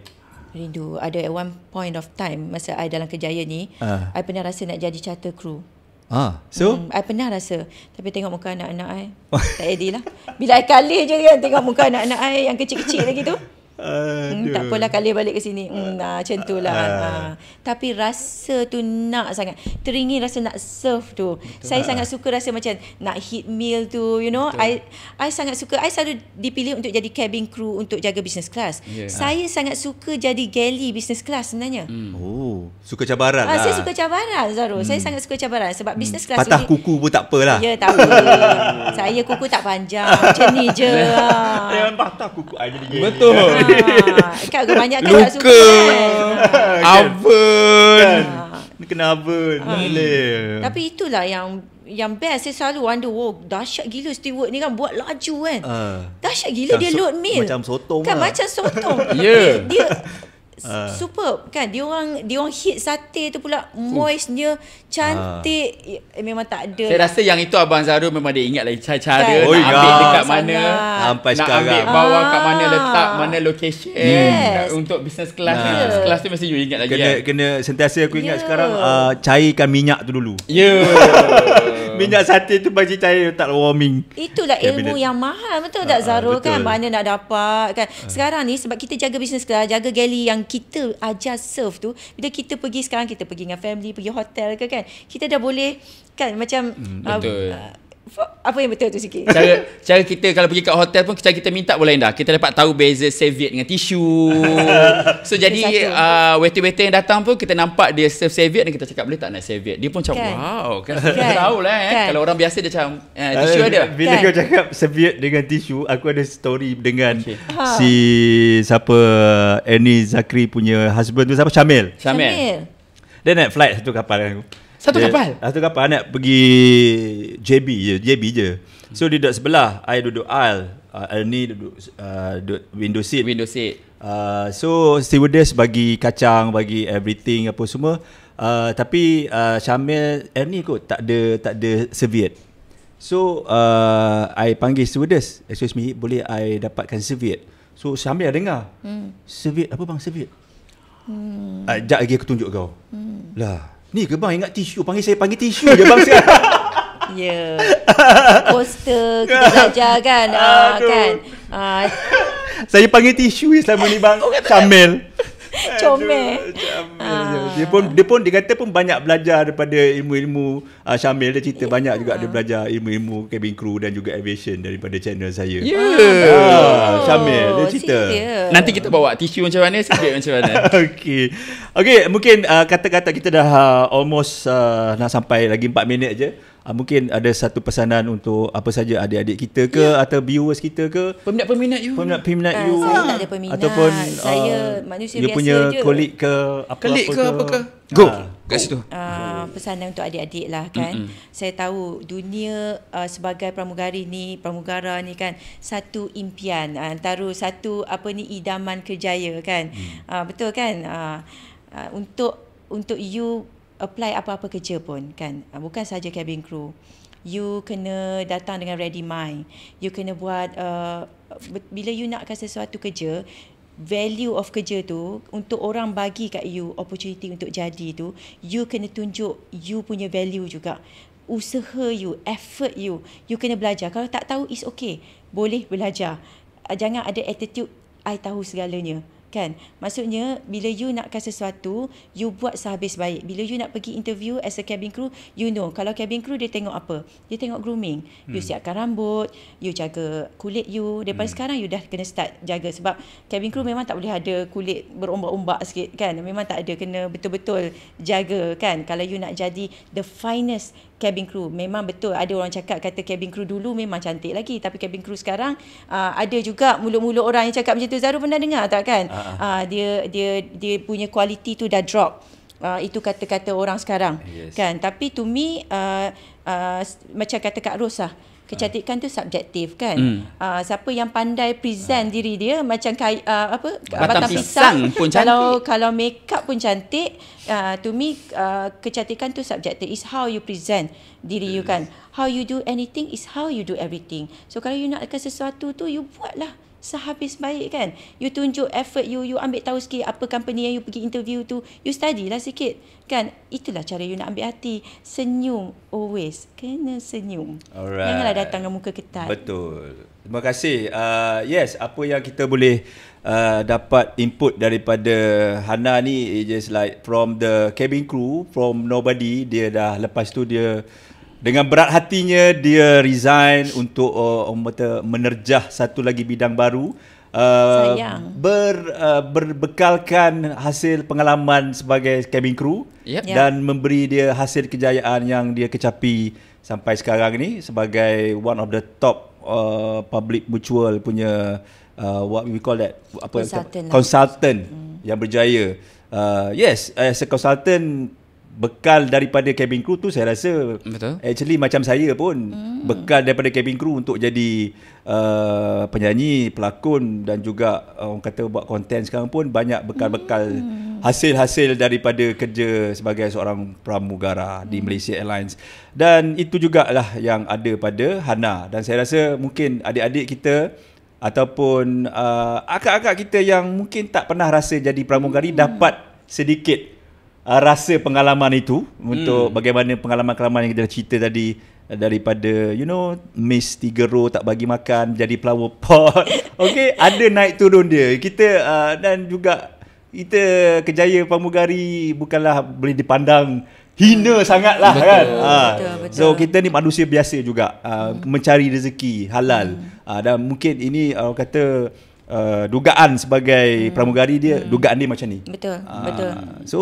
Rindu. Ada at one point of time masa I dalam kejaya ni, uh. I pernah rasa nak jadi charter crew. Ah, so? Hmm, I pernah rasa. Tapi tengok muka anak-anak I, tak edilah. Bila I kalih je kan tengok muka anak-anak I yang kecil-kecil lagi tu. Hmm, tak apalah kali balik ke sini. Hmm, nah, ah, macam tu lah. Uh, ha. Tapi rasa tu nak sangat. Teringin rasa nak serve tu. Betul, saya uh, sangat suka rasa macam nak hit meal tu. You know, I, I sangat suka. I selalu dipilih untuk jadi cabin crew untuk jaga business class. Yeah. Saya uh. sangat suka jadi galley business class sebenarnya. Hmm. Oh, suka cabaran ha, lah. Saya suka cabaran, Zaro. Hmm. Saya sangat suka cabaran. Sebab hmm. business class Patah ini... Patah kuku pun tak apalah. Ya, tak apa. saya kuku tak panjang. Macam ni je. Jangan patah kuku. I jadi galley. Betul. Ah, kan banyak kan Luka ah, kan. ni Kena oven ah. Boleh Tapi itulah yang yang best saya selalu wonder wow oh, dahsyat gila steward ni kan buat laju kan uh, dahsyat gila macam dia load meal macam sotong kan lah. macam sotong yeah. dia, dia uh. superb kan dia orang dia orang hit sate tu pula moistnya cantik uh. memang tak ada saya lah. rasa yang itu abang Zaru memang dia ingat lagi cara kan? nak oh, ambil dekat mana sampai nak sekarang ambil bawang kat mana ah. letak mana location hmm. yes. untuk business class nah. business class tu mesti you ingat lagi kena kan? kena sentiasa aku ingat yeah. sekarang uh, cairkan minyak tu dulu ya yeah. Minyak satin tu bagi cari Tak warming Itulah Kabinet. ilmu yang mahal Betul uh, tak ah, Zarul kan? betul. kan Mana nak dapat kan uh. Sekarang ni Sebab kita jaga bisnes kita, Jaga galley yang kita Ajar serve tu Bila kita pergi sekarang Kita pergi dengan family Pergi hotel ke kan Kita dah boleh Kan macam hmm, Betul uh, apa yang betul tu sikit cara, cara kita kalau pergi kat hotel pun Cara kita minta boleh dah Kita dapat tahu beza serviet dengan tisu So jadi uh, Waiter-waiter yang datang pun Kita nampak dia serve serviet Dan kita cakap boleh tak nak serviet Dia pun macam kan. wow kan, kan. Kita tahu lah eh kan. Kalau orang biasa dia macam uh, Tisu ada Bila kan. kau cakap serviet dengan tisu Aku ada story dengan okay. Ha. Si siapa Annie Zakri punya husband tu Siapa Syamil Syamil, Syamil. Dia naik flight satu kapal dengan aku satu dia, kapal? Satu kapal nak pergi JB je JB je So dia duduk sebelah I duduk aisle uh, Ernie duduk, uh, duduk window seat Window seat uh, So stewardess bagi kacang Bagi everything apa semua uh, Tapi uh, Syamil Ernie kot tak ada, tak ada serviette So uh, I panggil stewardess Excuse me Boleh I dapatkan serviette So Syamil dengar hmm. Serviette apa bang serviette? Hmm. Uh, sekejap lagi aku tunjuk kau hmm. Lah Ni ke bang ingat tisu Panggil saya panggil tisu je bang Ya yeah. Poster kita belajar kan, ah, kan? Ah. Saya panggil tisu je selama ni bang Camel comel. Ah. Dia pun dia pun dia kata pun banyak belajar daripada ilmu-ilmu uh, Syamil dia cerita banyak juga dia ah. belajar ilmu-ilmu cabin crew dan juga aviation daripada channel saya. Ya. Yeah. Ah, oh, Syamil dia cerita. Sia. Nanti kita bawa tisu macam mana, sikit macam mana. Okey. Okey, mungkin uh, kata-kata kita dah uh, almost uh, nak sampai lagi 4 minit aje uh, mungkin ada satu pesanan untuk apa saja adik-adik kita ke yeah. atau viewers kita ke peminat-peminat you peminat-peminat you eh, saya tak ada peminat ataupun uh, saya ah, manusia biasa punya je kolik ke apa-apa kolik ke apa ke ah. go uh, kat situ uh, pesanan untuk adik-adik lah kan Mm-mm. saya tahu dunia uh, sebagai pramugari ni pramugara ni kan satu impian uh, antara satu apa ni idaman kerjaya kan mm. uh, betul kan uh, uh, untuk untuk you apply apa-apa kerja pun kan ah, bukan saja cabin crew you kena datang dengan ready mind you kena buat uh, bila you nakkan sesuatu kerja value of kerja tu untuk orang bagi kat you opportunity untuk jadi tu you kena tunjuk you punya value juga usaha you effort you you kena belajar kalau tak tahu is okay boleh belajar ah, jangan ada attitude i tahu segalanya kan maksudnya bila you nak nakkan sesuatu you buat sehabis baik bila you nak pergi interview as a cabin crew you know kalau cabin crew dia tengok apa dia tengok grooming hmm. you siapkan rambut you jaga kulit you daripada hmm. sekarang you dah kena start jaga sebab cabin crew memang tak boleh ada kulit berombak-ombak sikit kan memang tak ada kena betul-betul jaga kan kalau you nak jadi the finest cabin crew memang betul ada orang cakap kata cabin crew dulu memang cantik lagi tapi cabin crew sekarang uh, ada juga mulut-mulut orang yang cakap macam tu Zaru pernah dengar tak kan uh-huh. uh, dia dia dia punya kualiti tu dah drop Uh, itu kata-kata orang sekarang yes. kan tapi to me uh, uh, macam kata Kak Ros lah kecantikan tu subjektif kan hmm. uh, siapa yang pandai present diri dia macam kai, uh, apa batang, batang pisang, pisang pun cantik kalau kalau makeup pun cantik uh, to me uh, kecantikan tu subjektif is how you present diri yes. you kan how you do anything is how you do everything so kalau you nakkan sesuatu tu you buatlah sehabis baik kan you tunjuk effort you you ambil tahu sikit apa company yang you pergi interview tu you study lah sikit kan itulah cara you nak ambil hati senyum always kena senyum Alright. janganlah datang dengan muka ketat betul terima kasih uh, yes apa yang kita boleh uh, dapat input daripada Hana ni just like from the cabin crew from nobody dia dah lepas tu dia dengan berat hatinya dia resign untuk uh, um, menerjah satu lagi bidang baru. Uh, ber uh, berbekalkan hasil pengalaman sebagai cabin crew yep. Ya. dan memberi dia hasil kejayaan yang dia kecapi sampai sekarang ni sebagai one of the top uh, public mutual punya uh, what we call that apa consultant, consultant lah. Hmm. yang berjaya uh, yes as a consultant bekal daripada cabin crew tu saya rasa betul actually macam saya pun hmm. bekal daripada cabin crew untuk jadi uh, penyanyi pelakon dan juga uh, orang uh, kata buat konten sekarang pun banyak bekal-bekal hmm. hasil-hasil daripada kerja sebagai seorang pramugara hmm. di Malaysia Airlines dan itu jugalah yang ada pada Hana dan saya rasa mungkin adik-adik kita ataupun uh, akak-akak kita yang mungkin tak pernah rasa jadi pramugari hmm. dapat sedikit uh, rasa pengalaman itu hmm. untuk bagaimana pengalaman-pengalaman yang kita cerita tadi uh, daripada you know miss tigero tak bagi makan jadi flower pot okey ada naik turun dia kita uh, dan juga kita kejaya pamugari bukanlah boleh dipandang hina hmm. sangatlah betul. kan betul, ha. betul. so kita ni manusia biasa juga uh, hmm. mencari rezeki halal hmm. uh, dan mungkin ini orang uh, kata uh, dugaan sebagai hmm. pramugari dia hmm. dugaan dia macam ni betul uh, betul so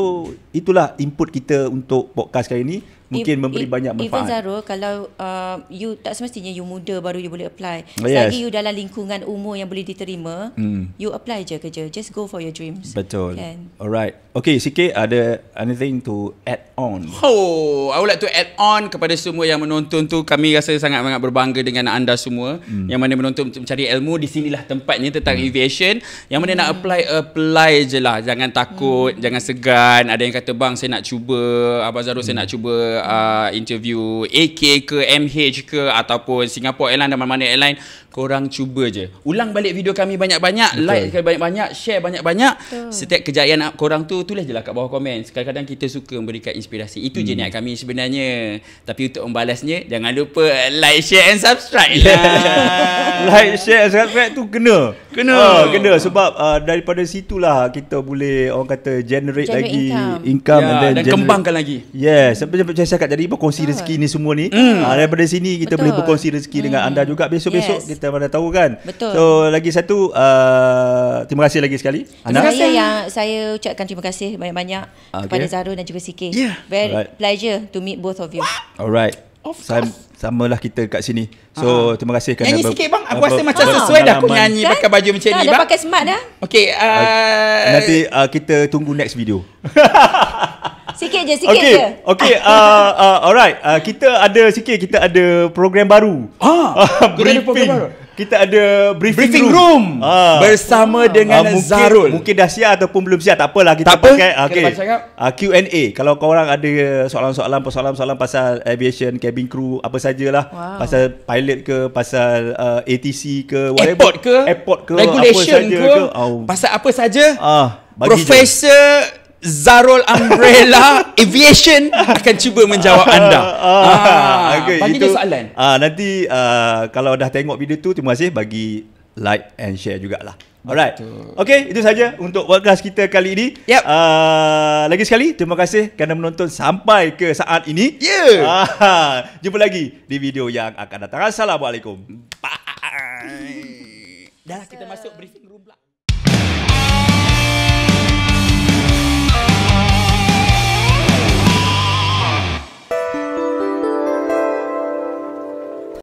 itulah input kita untuk podcast kali ni mungkin if, memberi if, banyak manfaat. Even Zarul, kalau uh, you tak semestinya you muda baru you boleh apply. Oh, Selagi yes. you dalam lingkungan umur yang boleh diterima, mm. you apply je kerja. Just go for your dreams. Betul. Can. Alright. Okay, sikit ada anything to add on? Oh, I would like to add on kepada semua yang menonton tu. Kami rasa sangat-sangat berbangga dengan anda semua. Mm. Yang mana menonton mencari ilmu, di sinilah tempatnya tentang mm. aviation. Yang mana mm. nak hmm. apply, apply je lah. Jangan takut, mm. jangan segan. Ada yang kata, bang saya nak cuba, Abang Zarul mm. saya hmm. nak cuba uh, interview AK ke MH ke ataupun Singapore Airlines dan mana-mana airline korang cuba je. Ulang balik video kami banyak-banyak, Betul. like banyak-banyak, share banyak-banyak. Setiap kejayaan korang tu tulis je lah kat bawah komen. Kadang-kadang kita suka memberikan inspirasi. Itu hmm. je niat kami sebenarnya. Tapi untuk membalasnya, jangan lupa like, share and subscribe. Lah. like, share and subscribe tu kena. Kena. Oh. Kena sebab uh, daripada situlah kita boleh orang kata generate, generate lagi income, income yeah, and ya, dan kembangkan lagi. Yes, yeah. sampai macam saya cakap tadi berkongsi Betul. rezeki ni semua ni. Mm. Uh, daripada sini kita Betul. boleh berkongsi rezeki mm. dengan hmm. anda juga besok-besok. Yes. Kita kita pada tahu kan Betul So lagi satu uh, Terima kasih lagi sekali Ana? Terima kasih yang Saya ucapkan terima kasih banyak-banyak okay. Ah, kepada Zarul dan juga CK yeah. Very Alright. pleasure to meet both of you Alright Of course sama lah kita kat sini. So uh-huh. terima kasih kerana Nyanyi sikit bang. Aku rasa ber- macam sesuai uh dah aku nyanyi pakai kan? baju macam ni bang. Dah pakai smart dah. Okey, uh, nanti uh, kita tunggu next video. Sikit je, sikit okay. je. Okey, okey. Uh, uh, alright, uh, kita ada sikit kita ada program baru. Ah, kita ada program baru. Kita ada briefing, briefing room, room. Ah. bersama ah. dengan ah, Zarul. Mungkin dah siap ataupun belum siap, tak apalah kita tak pakai apa. Ah, okey. Ah, Q&A. Kalau kau orang ada soalan-soalan, persoalan-soalan pasal aviation, cabin crew, apa sajalah. Wow. Pasal pilot ke, pasal uh, ATC ke, whatever. Airport ke? Airport ke, regulation apa ke? ke? Oh. Pasal apa saja? Ah, bagi Professor je. Zarol Umbrella Aviation akan cuba menjawab anda. Ah, ah, ah. okay, bagi itu, dia soalan. Ah, nanti uh, kalau dah tengok video tu, terima kasih bagi like and share jugalah. Alright. Okay, itu saja untuk podcast kita kali ini. Yep. Uh, lagi sekali, terima kasih kerana menonton sampai ke saat ini. Yeah. Ya. Uh, jumpa lagi di video yang akan datang. Assalamualaikum. Bye. Dah lah, kita masuk briefing.